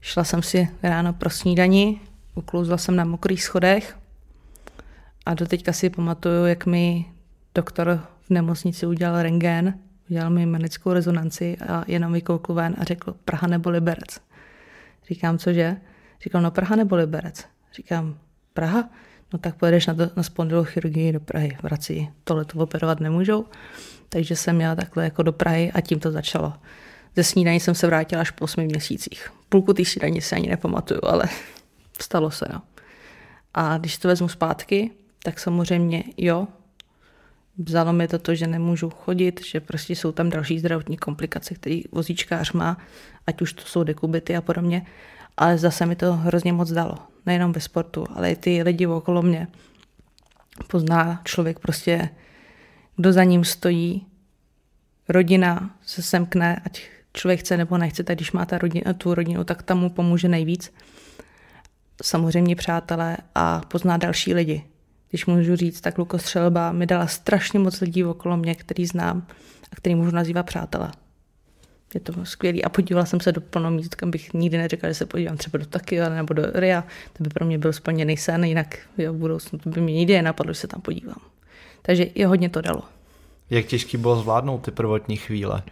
Šla jsem si ráno pro snídani, uklouzla jsem na mokrých schodech a doteďka si pamatuju, jak mi doktor v nemocnici udělal rengén, udělal mi magnetickou rezonanci a jenom vykoukl ven a řekl Praha nebo Liberec. Říkám, cože? Říkal, no Praha nebo Liberec. Říkám, Praha? no tak pojedeš na, do, na spondylochirurgii do Prahy, vrací, tohle to operovat nemůžou. Takže jsem měla takhle jako do Prahy a tím to začalo. Ze snídaní jsem se vrátila až po 8 měsících. Půlku ty snídaní se ani nepamatuju, ale stalo se, no. A když to vezmu zpátky, tak samozřejmě jo, vzalo mi to to, že nemůžu chodit, že prostě jsou tam další zdravotní komplikace, které vozíčkář má, ať už to jsou dekubity a podobně, ale zase mi to hrozně moc dalo nejenom ve sportu, ale i ty lidi okolo mě. Pozná člověk prostě, kdo za ním stojí. Rodina se semkne, ať člověk chce nebo nechce, tak když má ta rodina, tu rodinu, tak tam mu pomůže nejvíc. Samozřejmě přátelé a pozná další lidi. Když můžu říct, tak Lukostřelba mi dala strašně moc lidí okolo mě, který znám a který můžu nazývat přátelé je to skvělý. A podívala jsem se do plno míst, kam bych nikdy neřekla, že se podívám třeba do Takia nebo do Ria. To by pro mě byl splněný sen, jinak jo, v budoucnu to by mě nikdy nenapadlo, že se tam podívám. Takže je hodně to dalo. Jak těžký bylo zvládnout ty prvotní chvíle?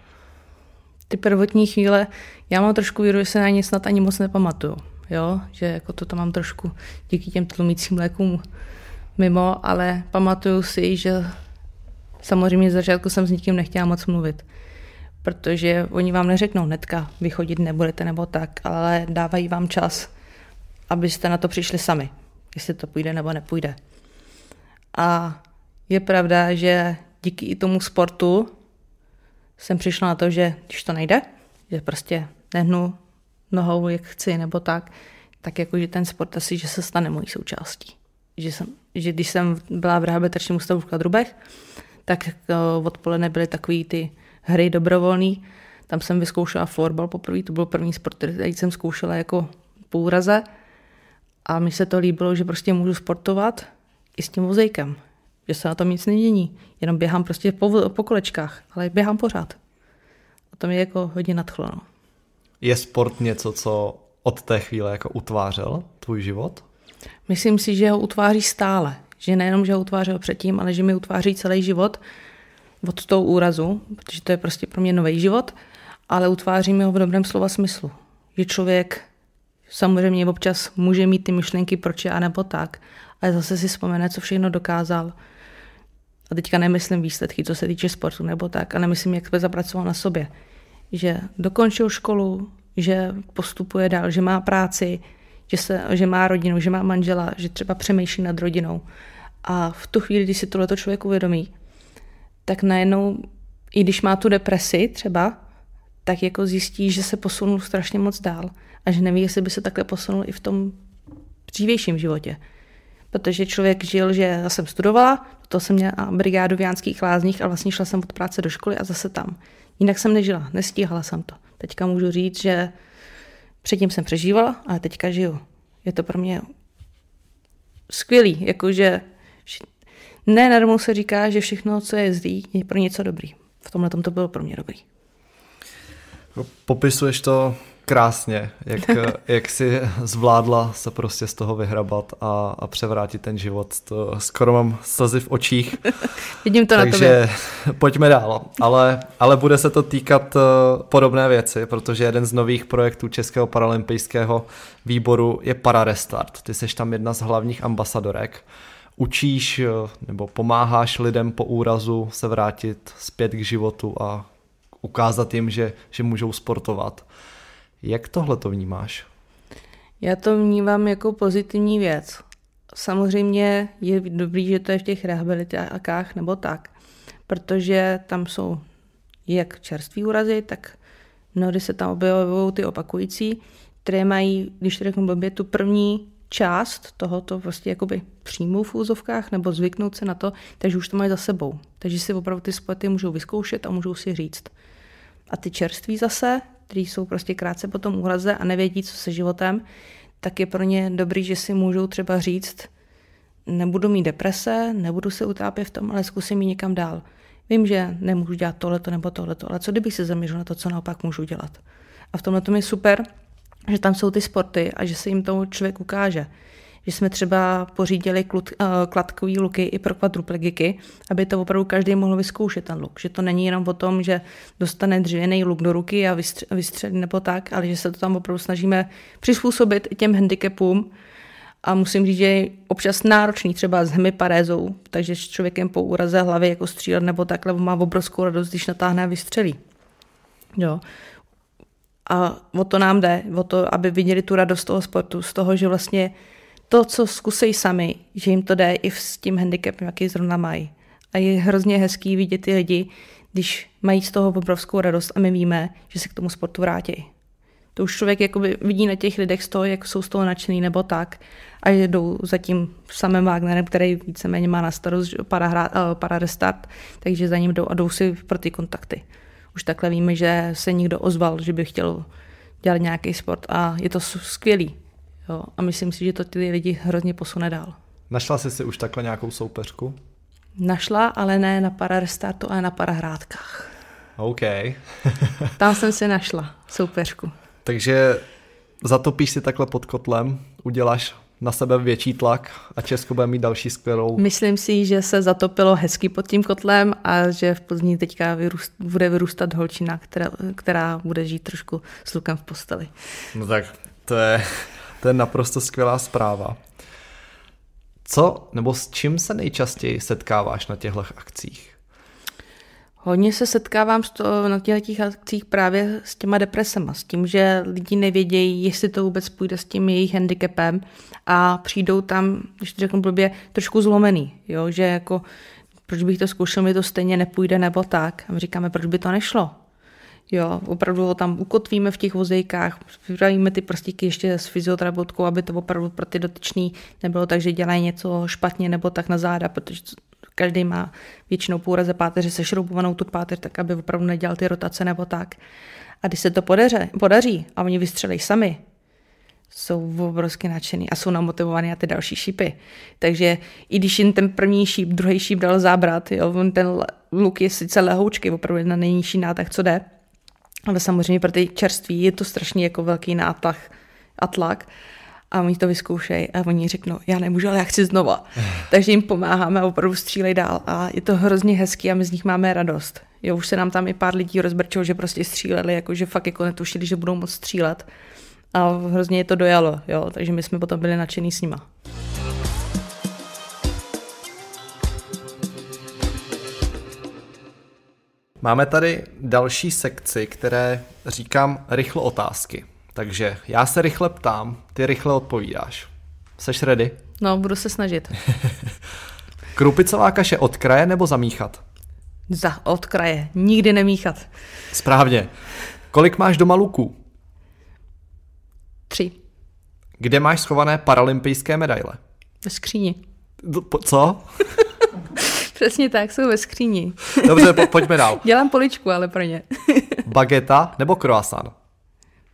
Ty prvotní chvíle, já mám trošku víru, že se na ně snad ani moc nepamatuju. Jo? Že jako to, tam mám trošku díky těm tlumícím lékům mimo, ale pamatuju si, že samozřejmě z začátku jsem s nikým nechtěla moc mluvit protože oni vám neřeknou hnedka, vychodit, nebudete nebo tak, ale dávají vám čas, abyste na to přišli sami, jestli to půjde nebo nepůjde. A je pravda, že díky i tomu sportu jsem přišla na to, že když to nejde, že prostě nehnu nohou, jak chci nebo tak, tak jakože ten sport asi, že se stane mojí součástí. Že, jsem, že když jsem byla v rehabilitačním ústavu v Kladrubech, tak eh, odpoledne byly takový ty hry dobrovolný. Tam jsem vyzkoušela florbal poprvé, to byl první sport, který jsem zkoušela jako půraze. A mi se to líbilo, že prostě můžu sportovat i s tím vozejkem. Že se na tom nic nedění. Jenom běhám prostě po, po kolečkách, ale běhám pořád. A to mě jako hodně nadchlo. No. Je sport něco, co od té chvíle jako utvářel tvůj život? Myslím si, že ho utváří stále. Že nejenom, že ho utvářel předtím, ale že mi utváří celý život od toho úrazu, protože to je prostě pro mě nový život, ale utváříme ho v dobrém slova smyslu. Že člověk samozřejmě občas může mít ty myšlenky, proč a nebo tak, ale zase si vzpomene, co všechno dokázal. A teďka nemyslím výsledky, co se týče sportu nebo tak, a myslím, jak to zapracoval na sobě. Že dokončil školu, že postupuje dál, že má práci, že, se, že má rodinu, že má manžela, že třeba přemýšlí nad rodinou. A v tu chvíli, když si tohleto člověk uvědomí, tak najednou, i když má tu depresi třeba, tak jako zjistí, že se posunul strašně moc dál a že neví, jestli by se takhle posunul i v tom dřívějším životě. Protože člověk žil, že já jsem studovala, to jsem měla brigádu v Jánských lázních a vlastně šla jsem od práce do školy a zase tam. Jinak jsem nežila, nestíhala jsem to. Teďka můžu říct, že předtím jsem přežívala, ale teďka žiju. Je to pro mě skvělý, jakože ne, nadarmo se říká, že všechno, co je zlý, je pro něco dobrý. V tomhle to bylo pro mě dobrý. No, popisuješ to krásně, jak, jak si zvládla se prostě z toho vyhrabat a, a převrátit ten život. To skoro mám slzy v očích. Vidím to Takže na tobě. pojďme dál. Ale, ale bude se to týkat eh, podobné věci, protože jeden z nových projektů Českého paralympijského výboru je Pararestart. Ty jsi tam jedna z hlavních ambasadorek učíš eh, nebo pomáháš lidem po úrazu se vrátit zpět k životu a ukázat jim, že, že můžou sportovat. Jak tohle to vnímáš? Já to vnímám jako pozitivní věc. Samozřejmě je dobrý, že to je v těch rehabilitakách nebo tak, protože tam jsou jak čerství úrazy, tak mnohdy se tam objevují ty opakující, které mají, když řeknu blbě, tu první část tohoto prostě jakoby příjmu v úzovkách nebo zvyknout se na to, takže už to mají za sebou. Takže si opravdu ty spojety můžou vyzkoušet a můžou si říct. A ty čerství zase, kteří jsou prostě krátce po tom úraze a nevědí, co se životem, tak je pro ně dobrý, že si můžou třeba říct, nebudu mít deprese, nebudu se utápět v tom, ale zkusím ji někam dál. Vím, že nemůžu dělat tohleto nebo tohleto, ale co kdybych se zaměřil na to, co naopak můžu dělat. A v tomhle tom je super, že tam jsou ty sporty a že se jim to člověk ukáže. Že jsme třeba pořídili klut, uh, eh, kladkový luky i pro kvadruplegiky, aby to opravdu každý mohl vyzkoušet ten luk. Že to není jenom o tom, že dostane dřevěný luk do ruky a vystřelí, nebo tak, ale že se to tam opravdu snažíme přizpůsobit i těm handicapům, a musím říct, že je občas náročný třeba s hemiparézou, takže s člověkem po úraze hlavy jako střílet nebo takhle má obrovskou radost, když natáhne a vystřelí. Jo. A o to nám jde, o to, aby viděli tu radost toho sportu, z toho, že vlastně to, co zkusí sami, že jim to jde i s tím handicapem, jaký zrovna mají. A je hrozně hezký vidět ty lidi, když mají z toho obrovskou radost a my víme, že se k tomu sportu vrátí. To už člověk jakoby vidí na těch lidech z toho, jak jsou z toho nadšený nebo tak. A jdou za tím samým Wagnerem, který víceméně má na starost para, hra, eh, para restart, takže za ním jdou a jdou si pro ty kontakty už takhle víme, že se někdo ozval, že by chtěl dělat nějaký sport a je to skvělý. Jo. A myslím si, že to ty lidi hrozně posune dál. Našla jsi si už takhle nějakou soupeřku? Našla, ale ne na para restartu, ale na para hrádkách. OK. Tam jsem si našla soupeřku. Takže zatopíš si takhle pod kotlem, uděláš na sebe větší tlak a Česko bude mít další skvělou. Myslím si, že se zatopilo hezky pod tím kotlem a že v Plzni teďka vyrůst, bude vyrůstat holčina, která, která bude žít trošku s lukem v posteli. No tak to je, to je naprosto skvělá zpráva. Co nebo s čím se nejčastěji setkáváš na těchto akcích? Hodně se setkávám s to, na těch akcích právě s těma depresema, s tím, že lidi nevědějí, jestli to vůbec půjde s tím jejich handicapem a přijdou tam, když to řeknu blbě, trošku zlomený, jo? že jako proč bych to zkoušel, mi to stejně nepůjde nebo tak. A my říkáme, proč by to nešlo? Jo, opravdu ho tam ukotvíme v těch vozejkách, připravíme ty prstíky ještě s fyzioterapeutkou, aby to opravdu pro ty dotyčný nebylo tak, že dělají něco špatně nebo tak na záda, protože každý má většinou půraze páteře šroubovanou tu páteř, tak aby opravdu nedělal ty rotace nebo tak. A když se to podaře, podaří a oni vystřelí sami, jsou obrovsky nadšený a jsou namotivovaný a ty další šípy. Takže i když jen ten první šíp, druhý šíp dal zábrat, jo, on ten luk je sice lehoučky, opravdu na nejnižší nátah, co jde, ale samozřejmě pro ty čerství je to strašně jako velký a tlak a oni to vyzkoušejí a oni řeknou, já nemůžu, ale já chci znova. Takže jim pomáháme a opravdu střílej dál a je to hrozně hezký a my z nich máme radost. Jo, už se nám tam i pár lidí rozbrčilo, že prostě stříleli, jako že fakt jako netušili, že budou moc střílet a hrozně je to dojalo, jo, takže my jsme potom byli nadšený s nima. Máme tady další sekci, které říkám rychlo otázky. Takže já se rychle ptám, ty rychle odpovídáš. Seš ready? No, budu se snažit. Krupicová kaše od kraje nebo zamíchat? Za od kraje, nikdy nemíchat. Správně. Kolik máš doma luků? Tři. Kde máš schované paralympijské medaile? Ve skříni. Po, co? Přesně tak, jsou ve skříni. Dobře, po, pojďme dál. Dělám poličku, ale pro ně. Bageta nebo croissant?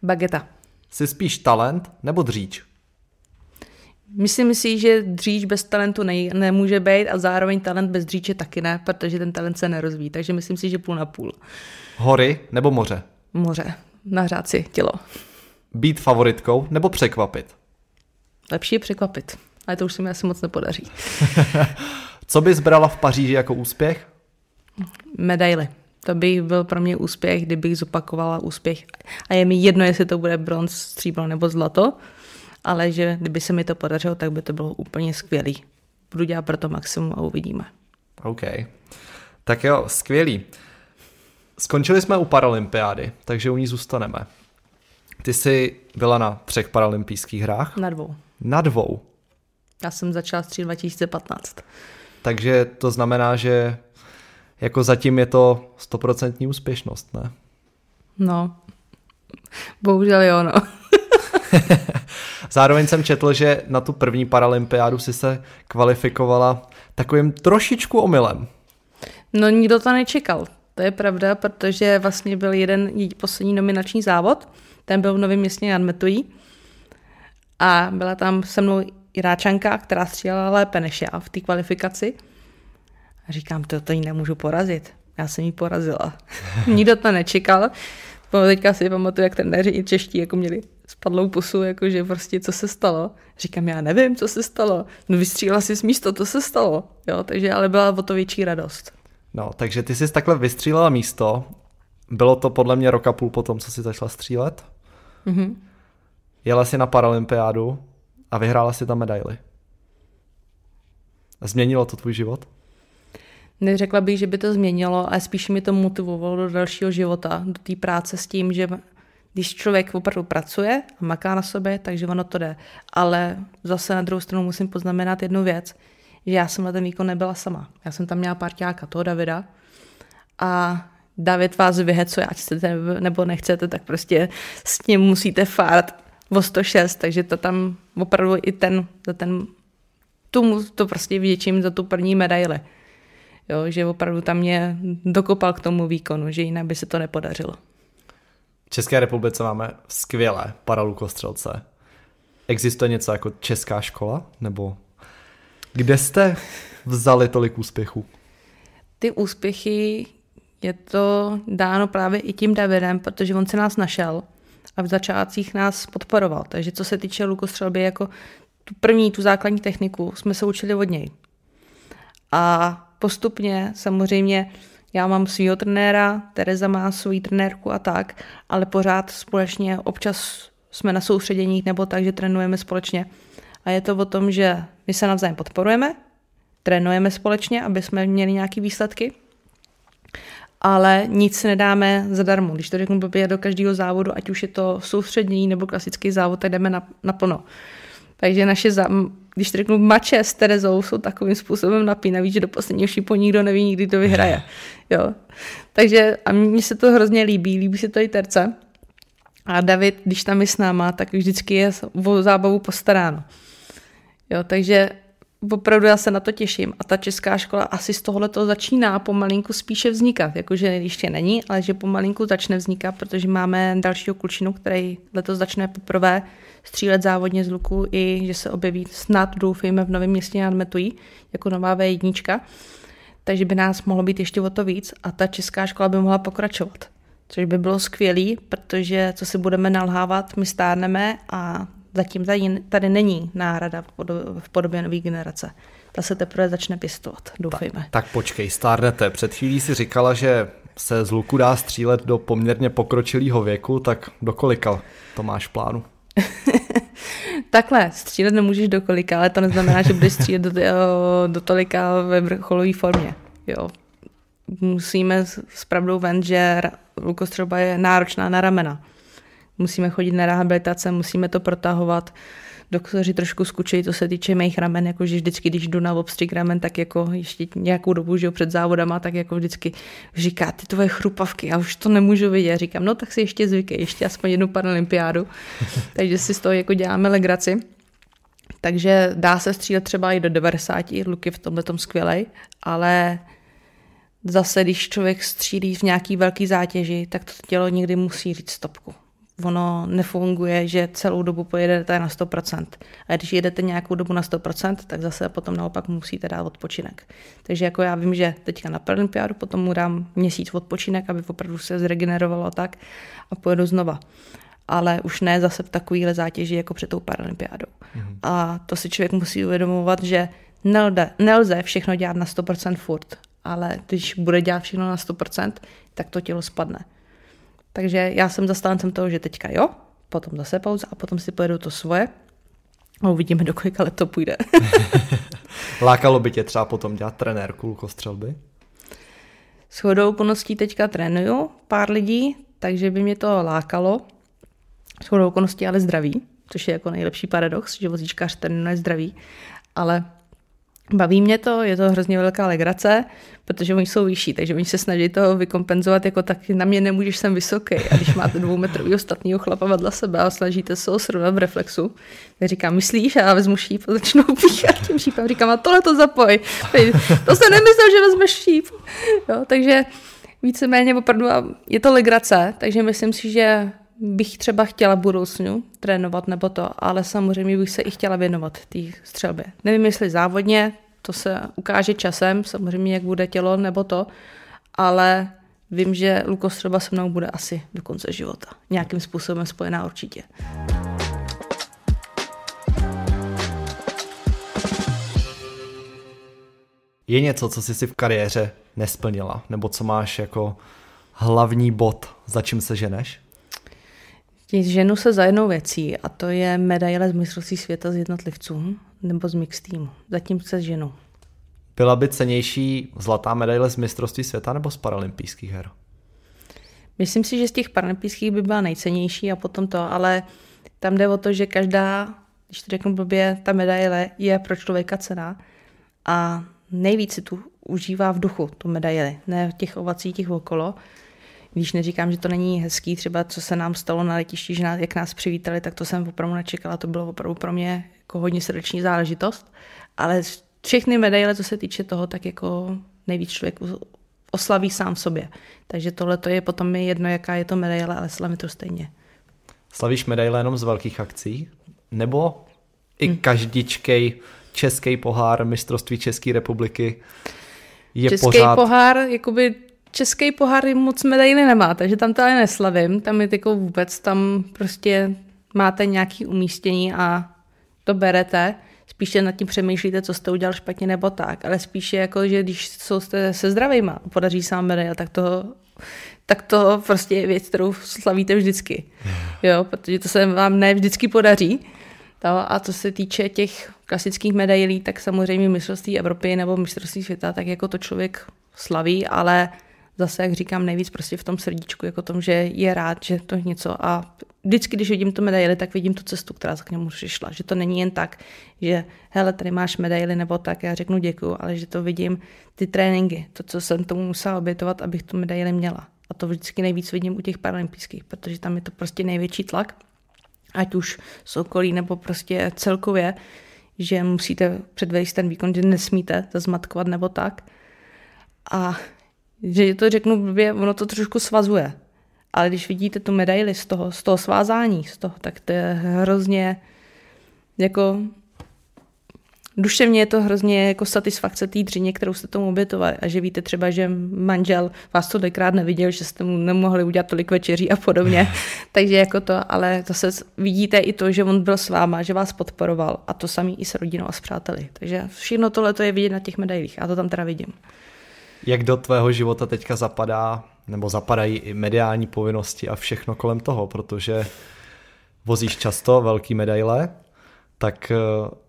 Bageta. Jsi spíš talent nebo dříč? Myslím si, že dříč bez talentu ne, nemůže být a zároveň talent bez dříče taky ne, protože ten talent se nerozvíjí, takže myslím si, že půl na půl. Hory nebo moře? Moře, nahřát si tělo. Být favoritkou nebo překvapit? Lepší je překvapit, ale to už se mi asi moc nepodaří. Co bys brala v Paříži jako úspěch? Medaily. To by byl pro mě úspěch, kdybych zopakovala úspěch. A je mi jedno, jestli to bude bronz, stříbro nebo zlato, ale že kdyby se mi to podařilo, tak by to bylo úplně skvělý. Budu dělat pro to maximum a uvidíme. OK. Tak jo, skvělý. Skončili jsme u Paralympiády, takže u ní zůstaneme. Ty jsi byla na třech paralympijských hrách? Na dvou. Na dvou. Já jsem začala střílet 2015. Takže to znamená, že jako zatím je to stoprocentní úspěšnost, ne? No, bohužel jo, no. Zároveň jsem četl, že na tu první paralympiádu si se kvalifikovala takovým trošičku omylem. No nikdo to nečekal, to je pravda, protože vlastně byl jeden poslední nominační závod, ten byl v Novém městě nad Metují a byla tam se mnou Iráčanka, která střílela lépe než já v té kvalifikaci – a říkám, to, to ji nemůžu porazit. Já jsem ji porazila. Nikdo to nečekal. Teďka si pamatuju, jak trenéři i čeští jako měli spadlou pusu, jakože prostě co se stalo. Říkám, já nevím, co se stalo. No vystřílela si z místo, to se stalo. Jo, takže ale byla o to větší radost. No, takže ty jsi takhle vystřílela místo. Bylo to podle mě roka půl po tom, co jsi začala střílet. Mm-hmm. Jela si na paralympiádu a vyhrála si tam medaily. Změnilo to tvůj život? neřekla bych, že by to změnilo, ale spíš mi to motivovalo do dalšího života, do té práce s tím, že když člověk opravdu pracuje a maká na sobě, takže ono to jde. Ale zase na druhou stranu musím poznamenat jednu věc, že já jsem na ten výkon nebyla sama. Já jsem tam měla parťáka, toho Davida. A David vás vyhecuje, ať chcete nebo nechcete, tak prostě s ním musíte fárat o 106, takže to tam opravdu i ten, za ten, tu, to prostě vděčím za tu první medaili jo, že opravdu tam mě dokopal k tomu výkonu, že jinak by se to nepodařilo. V České republice máme skvělé paralukostřelce. Existuje něco jako česká škola? Nebo kde jste vzali tolik úspěchů? Ty úspěchy je to dáno právě i tím Davidem, protože on se nás našel a v začátcích nás podporoval. Takže co se týče lukostřelby, jako tu první, tu základní techniku jsme se učili od něj. A postupně samozřejmě já mám svého trenéra, Tereza má svou trenérku a tak, ale pořád společně občas jsme na soustředěních nebo tak, že trénujeme společně. A je to o tom, že my se navzájem podporujeme, trénujeme společně, aby jsme měli nějaké výsledky, ale nic nedáme zadarmo. Když to řeknu blbě do každého závodu, ať už je to soustřední nebo klasický závod, tak jdeme naplno. Na takže naše, za, když řeknu mače s Terezou, jsou takovým způsobem napínaví, že do posledního šípu nikdo neví nikdy, to vyhraje. Jo. Takže a mně se to hrozně líbí, líbí se to i Terce. A David, když tam je s náma, tak vždycky je o zábavu postaráno. Jo, takže opravdu já se na to těším a ta česká škola asi z tohohle to začíná pomalinku spíše vznikat, jakože ještě není, ale že pomalinku začne vznikat, protože máme dalšího klučinu, který letos začne poprvé střílet závodně z luku i že se objeví snad doufejme v novém městě nad Metují jako nová V1, takže by nás mohlo být ještě o to víc a ta česká škola by mohla pokračovat. Což by bylo skvělé, protože co si budeme nalhávat, my stárneme a zatím tady, tady není náhrada v podobě nové generace. Ta se teprve začne pěstovat, doufejme. Tak, tak počkej, stárnete. Před chvílí si říkala, že se z luku dá střílet do poměrně pokročilého věku, tak do kolika to máš v plánu? Takhle, střílet nemůžeš do kolika, ale to neznamená, že budeš střílet do, do tolika ve vrcholové formě. Jo. Musíme s pravdou ven, že lukostřelba je náročná na ramena musíme chodit na rehabilitace, musíme to protahovat. Doktoři trošku skučejí, to se týče mých ramen, jakože vždycky, když jdu na obstřík ramen, tak jako ještě nějakou dobu, že před závodama, tak jako vždycky říká, ty tvoje chrupavky, já už to nemůžu vidět. Říkám, no tak si ještě zvykej, ještě aspoň jednu paralympiádu. Takže si z toho jako děláme legraci. Takže dá se střílet třeba i do 90, Luky v tomhle tom skvělej, ale zase, když člověk střílí v nějaký velký zátěži, tak to tělo někdy musí říct stopku ono nefunguje, že celou dobu pojedete na 100%. A když jedete nějakou dobu na 100%, tak zase potom naopak musíte dát odpočinek. Takže jako já vím, že teďka na paralympiádu potom mu dám měsíc odpočinek, aby opravdu se zregenerovalo tak a pojedu znova. Ale už ne zase v takovýhle zátěži jako před tou paralympiádou. Mhm. A to si člověk musí uvědomovat, že nelze, nelze všechno dělat na 100% furt, ale když bude dělat všechno na 100%, tak to tělo spadne. Takže já jsem zastáncem toho, že teďka jo, potom zase pauza a potom si pojedu to svoje a uvidíme, do kolika let to půjde. Lákalo by tě třeba potom dělat trenérku lukostřelby? S chodou koností teďka trénuju pár lidí, takže by mě to lákalo. S chodou koností, ale zdraví, což je jako nejlepší paradox, že vozíčkář trénuje zdraví, ale Baví mě to, je to hrozně velká legrace, protože oni jsou vyšší, takže oni se snaží to vykompenzovat, jako tak na mě nemůžeš, jsem vysoký. A když máte dvoumetrový ostatního chlapa vedle sebe a snažíte se ho srovnat v reflexu, tak říkám, myslíš? A já vezmu šíp a začnu píchat tím šípem. Říkám, a tohle to zapoj. To se nemyslel, že vezmeš šíp. Jo, takže víceméně opravdu je to legrace, takže myslím si, že bych třeba chtěla v budoucnu trénovat nebo to, ale samozřejmě bych se i chtěla věnovat té střelbě. Nevím, jestli závodně, to se ukáže časem, samozřejmě jak bude tělo nebo to, ale vím, že lukostřelba se mnou bude asi do konce života. Nějakým způsobem spojená určitě. Je něco, co jsi si v kariéře nesplnila? Nebo co máš jako hlavní bod, za čím se ženeš? Ženu se za jednou věcí a to je medaile z mistrovství světa z jednotlivců nebo z mix týmu. Zatím se ženu. Byla by cenější zlatá medaile z mistrovství světa nebo z paralympijských her? Myslím si, že z těch paralympijských by byla nejcennější a potom to, ale tam jde o to, že každá, když to řeknu blbě, ta medaile je pro člověka cena a nejvíc si tu užívá v duchu tu medaili, ne v těch ovacích, těch okolo. Víš, neříkám, že to není hezký, třeba co se nám stalo na letišti, že nás, jak nás přivítali, tak to jsem opravdu nečekala, to bylo opravdu pro mě jako hodně srdeční záležitost, ale všechny medaile, co se týče toho, tak jako nejvíc člověk oslaví sám sobě. Takže tohle to je potom mi jedno, jaká je to medaile, ale slaví to stejně. Slavíš medaile jenom z velkých akcí? Nebo i hmm. každičkej český pohár mistrovství České republiky je Český pořád... pohár, jakoby český pohár moc medaily nemá, takže tam to ale neslavím, tam je jako vůbec, tam prostě máte nějaké umístění a to berete, spíše nad tím přemýšlíte, co jste udělal špatně nebo tak, ale spíše jako, že když jsou jste se zdravýma a podaří se vám medaile, tak to, tak to prostě je věc, kterou slavíte vždycky, jo, protože to se vám ne vždycky podaří. To, no, a co se týče těch klasických medailí, tak samozřejmě mistrovství Evropy nebo mistrovství světa, tak jako to člověk slaví, ale zase, jak říkám, nejvíc prostě v tom srdíčku, jako tom, že je rád, že to je něco a vždycky, když vidím tu medaili, tak vidím tu cestu, která za k němu přišla. Že to není jen tak, že hele, tady máš medaili nebo tak, já řeknu děkuju, ale že to vidím ty tréninky, to, co jsem tomu musela obětovat, abych tu medaili měla. A to vždycky nejvíc vidím u těch paralympijských, protože tam je to prostě největší tlak, ať už okolí nebo prostě celkově, že musíte předvést ten výkon, že nesmíte zmatkovat nebo tak. A že to řeknu blbě, ono to trošku svazuje. Ale když vidíte tu medaili z toho, z toho svázání, z toho, tak to je hrozně jako duševně je to hrozně jako satisfakce té dřině, kterou jste tomu obětovali a že víte třeba, že manžel vás tolikrát neviděl, že jste mu nemohli udělat tolik večeří a podobně. Takže jako to, ale to se vidíte i to, že on byl s váma, že vás podporoval a to samý i s rodinou a s přáteli. Takže všechno tohle to je vidět na těch medailích a to tam teda vidím jak do tvého života teďka zapadá, nebo zapadají i mediální povinnosti a všechno kolem toho, protože vozíš často velký medaile, tak eh,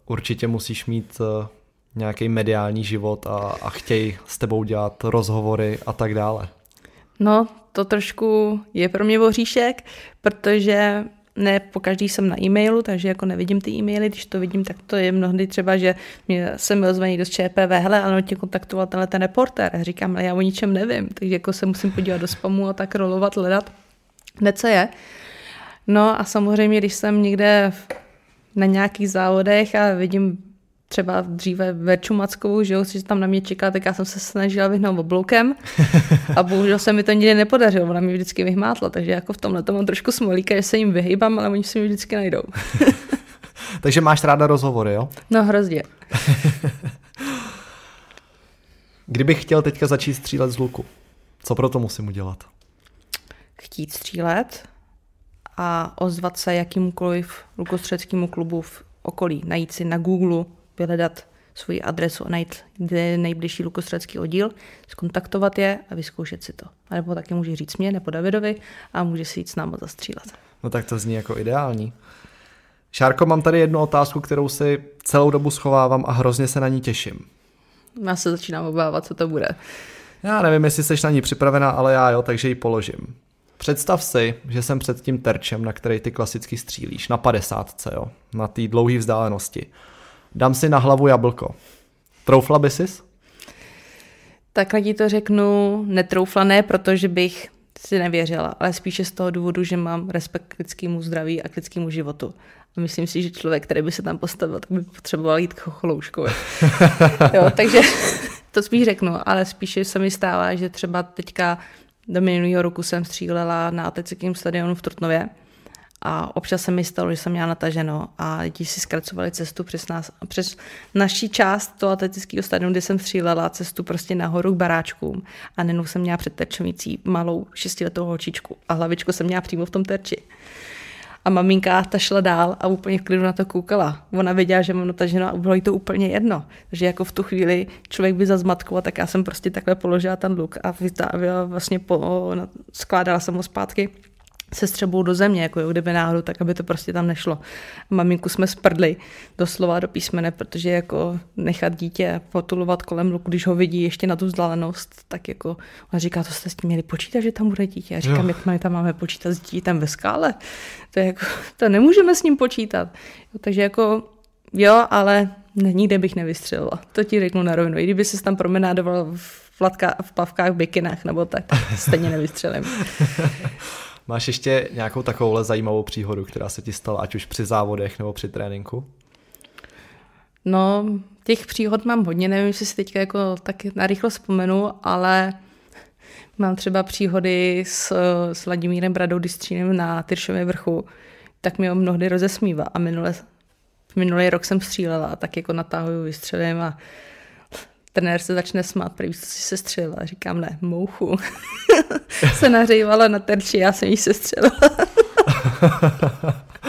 určitě musíš mít eh, nějaký mediální život a, a chtějí s tebou dělat rozhovory a tak dále. No, to trošku je pro mě voříšek, protože ne po každý jsem na e-mailu, takže jako nevidím ty e-maily, když to vidím, tak to je mnohdy třeba, že mě se mi ozve někdo z ČPV, hele, ano, tě kontaktoval tenhle ten reporter, říkám, ale já o ničem nevím, takže jako se musím podívat do spamu a tak rolovat, hledat, Ne, co je. No a samozřejmě, když jsem někde na nějakých závodech a vidím třeba dříve Verču Mackovou, že, jo, tam na mě čeká, tak já jsem se snažila vyhnout obloukem a bohužel se mi to nikdy nepodařilo, ona mě vždycky vyhmátla, takže jako v tomhle to mám trošku smolíka, že se jim vyhýbám, ale oni si mi vždycky najdou. takže máš ráda rozhovory, jo? No hrozně. Kdybych chtěl teďka začít střílet z luku, co pro to musím udělat? Chtít střílet a ozvat se jakýmkoliv lukostřeckému klubu v okolí, najít si na Google vyhledat svoji adresu a najít, kde je nejbližší lukostřelecký oddíl, skontaktovat je a vyzkoušet si to. A nebo taky může říct mě nebo Davidovi a může si jít s námi zastřílet. No tak to zní jako ideální. Šárko, mám tady jednu otázku, kterou si celou dobu schovávám a hrozně se na ní těším. Já se začínám obávat, co to bude. Já nevím, jestli jsi na ní připravená, ale já jo, takže ji položím. Představ si, že jsem před tím terčem, na který ty klasicky střílíš, na padesátce, jo, na té dlouhé vzdálenosti dám si na hlavu jablko. Troufla by sis? Takhle ti to řeknu ne protože bych si nevěřila, ale spíše z toho důvodu, že mám respekt k lidskému zdraví a k lidskému životu. A myslím si, že člověk, který by se tam postavil, tak by potřeboval jít k chochlouškovi. jo, takže to spíš řeknu, ale spíše se mi stává, že třeba teďka do minulého roku jsem střílela na atletickém stadionu v Trutnově a občas se mi stalo, že jsem měla nataženo a lidi si zkracovali cestu přes, nás, přes naší část toho atletického stadionu, kde jsem střílela cestu prostě nahoru k baráčkům a nenou jsem měla před terčovicí malou šestiletou holčičku a hlavičku jsem měla přímo v tom terči. A maminka ta šla dál a úplně v klidu na to koukala. Ona věděla, že mám nataženo a bylo jí to úplně jedno. Takže jako v tu chvíli člověk by zazmatkoval, tak já jsem prostě takhle položila ten luk a vlastně po, skládala jsem ho zpátky se střebou do země, jako jo, kdyby náhodou, tak aby to prostě tam nešlo. Maminku jsme sprdli doslova do písmene, protože jako nechat dítě potulovat kolem luku, když ho vidí ještě na tu vzdálenost, tak jako ona říká, to jste s tím měli počítat, že tam bude dítě. Já říkám, jo. jak my tam máme počítat s dítětem ve skále? To, je jako, to nemůžeme s ním počítat. Jo, takže jako jo, ale nikde bych nevystřelila. To ti řeknu na rovinu. I kdyby se tam promenádoval v, platka, v plavkách, v bikinách nebo tak, tak stejně nevystřelím. Máš ještě nějakou takovouhle zajímavou příhodu, která se ti stala, ať už při závodech nebo při tréninku? No, těch příhod mám hodně, nevím, jestli si teďka jako tak narychlo vzpomenu, ale mám třeba příhody s, s Vladimírem Bradou Dystřínem na Tyršově vrchu, tak mi ho mnohdy rozesmívá a minule, minulý rok jsem střílela a tak jako natáhuju vystřelím a trenér se začne smát, prý co si sestřelila. Říkám, ne, mouchu. se nahřívala na terči, já jsem jí sestřelila.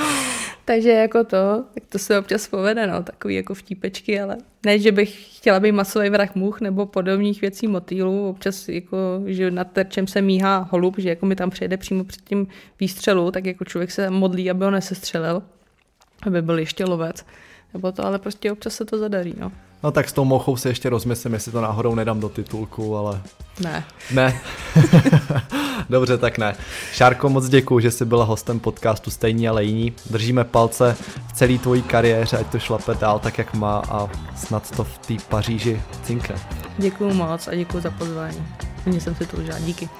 Takže jako to, tak to se občas povede, no, takový jako vtípečky, ale ne, že bych chtěla být masový vrah much nebo podobných věcí motýlů, občas jako, že nad terčem se míhá holub, že jako mi tam přejde přímo před tím výstřelu, tak jako člověk se modlí, aby ho nesestřelil, aby byl ještě lovec, nebo to, ale prostě občas se to zadarí, no. No tak s tou mochou se ještě rozmyslím, jestli to náhodou nedám do titulku, ale... Ne. Ne. Dobře, tak ne. Šárko, moc děkuji, že jsi byla hostem podcastu Stejní, ale jiní. Držíme palce v celé tvojí kariéře, ať to šlape dál tak, jak má a snad to v té Paříži cinkne. Děkuji moc a děkuji za pozvání. Mně jsem si to užila. Díky.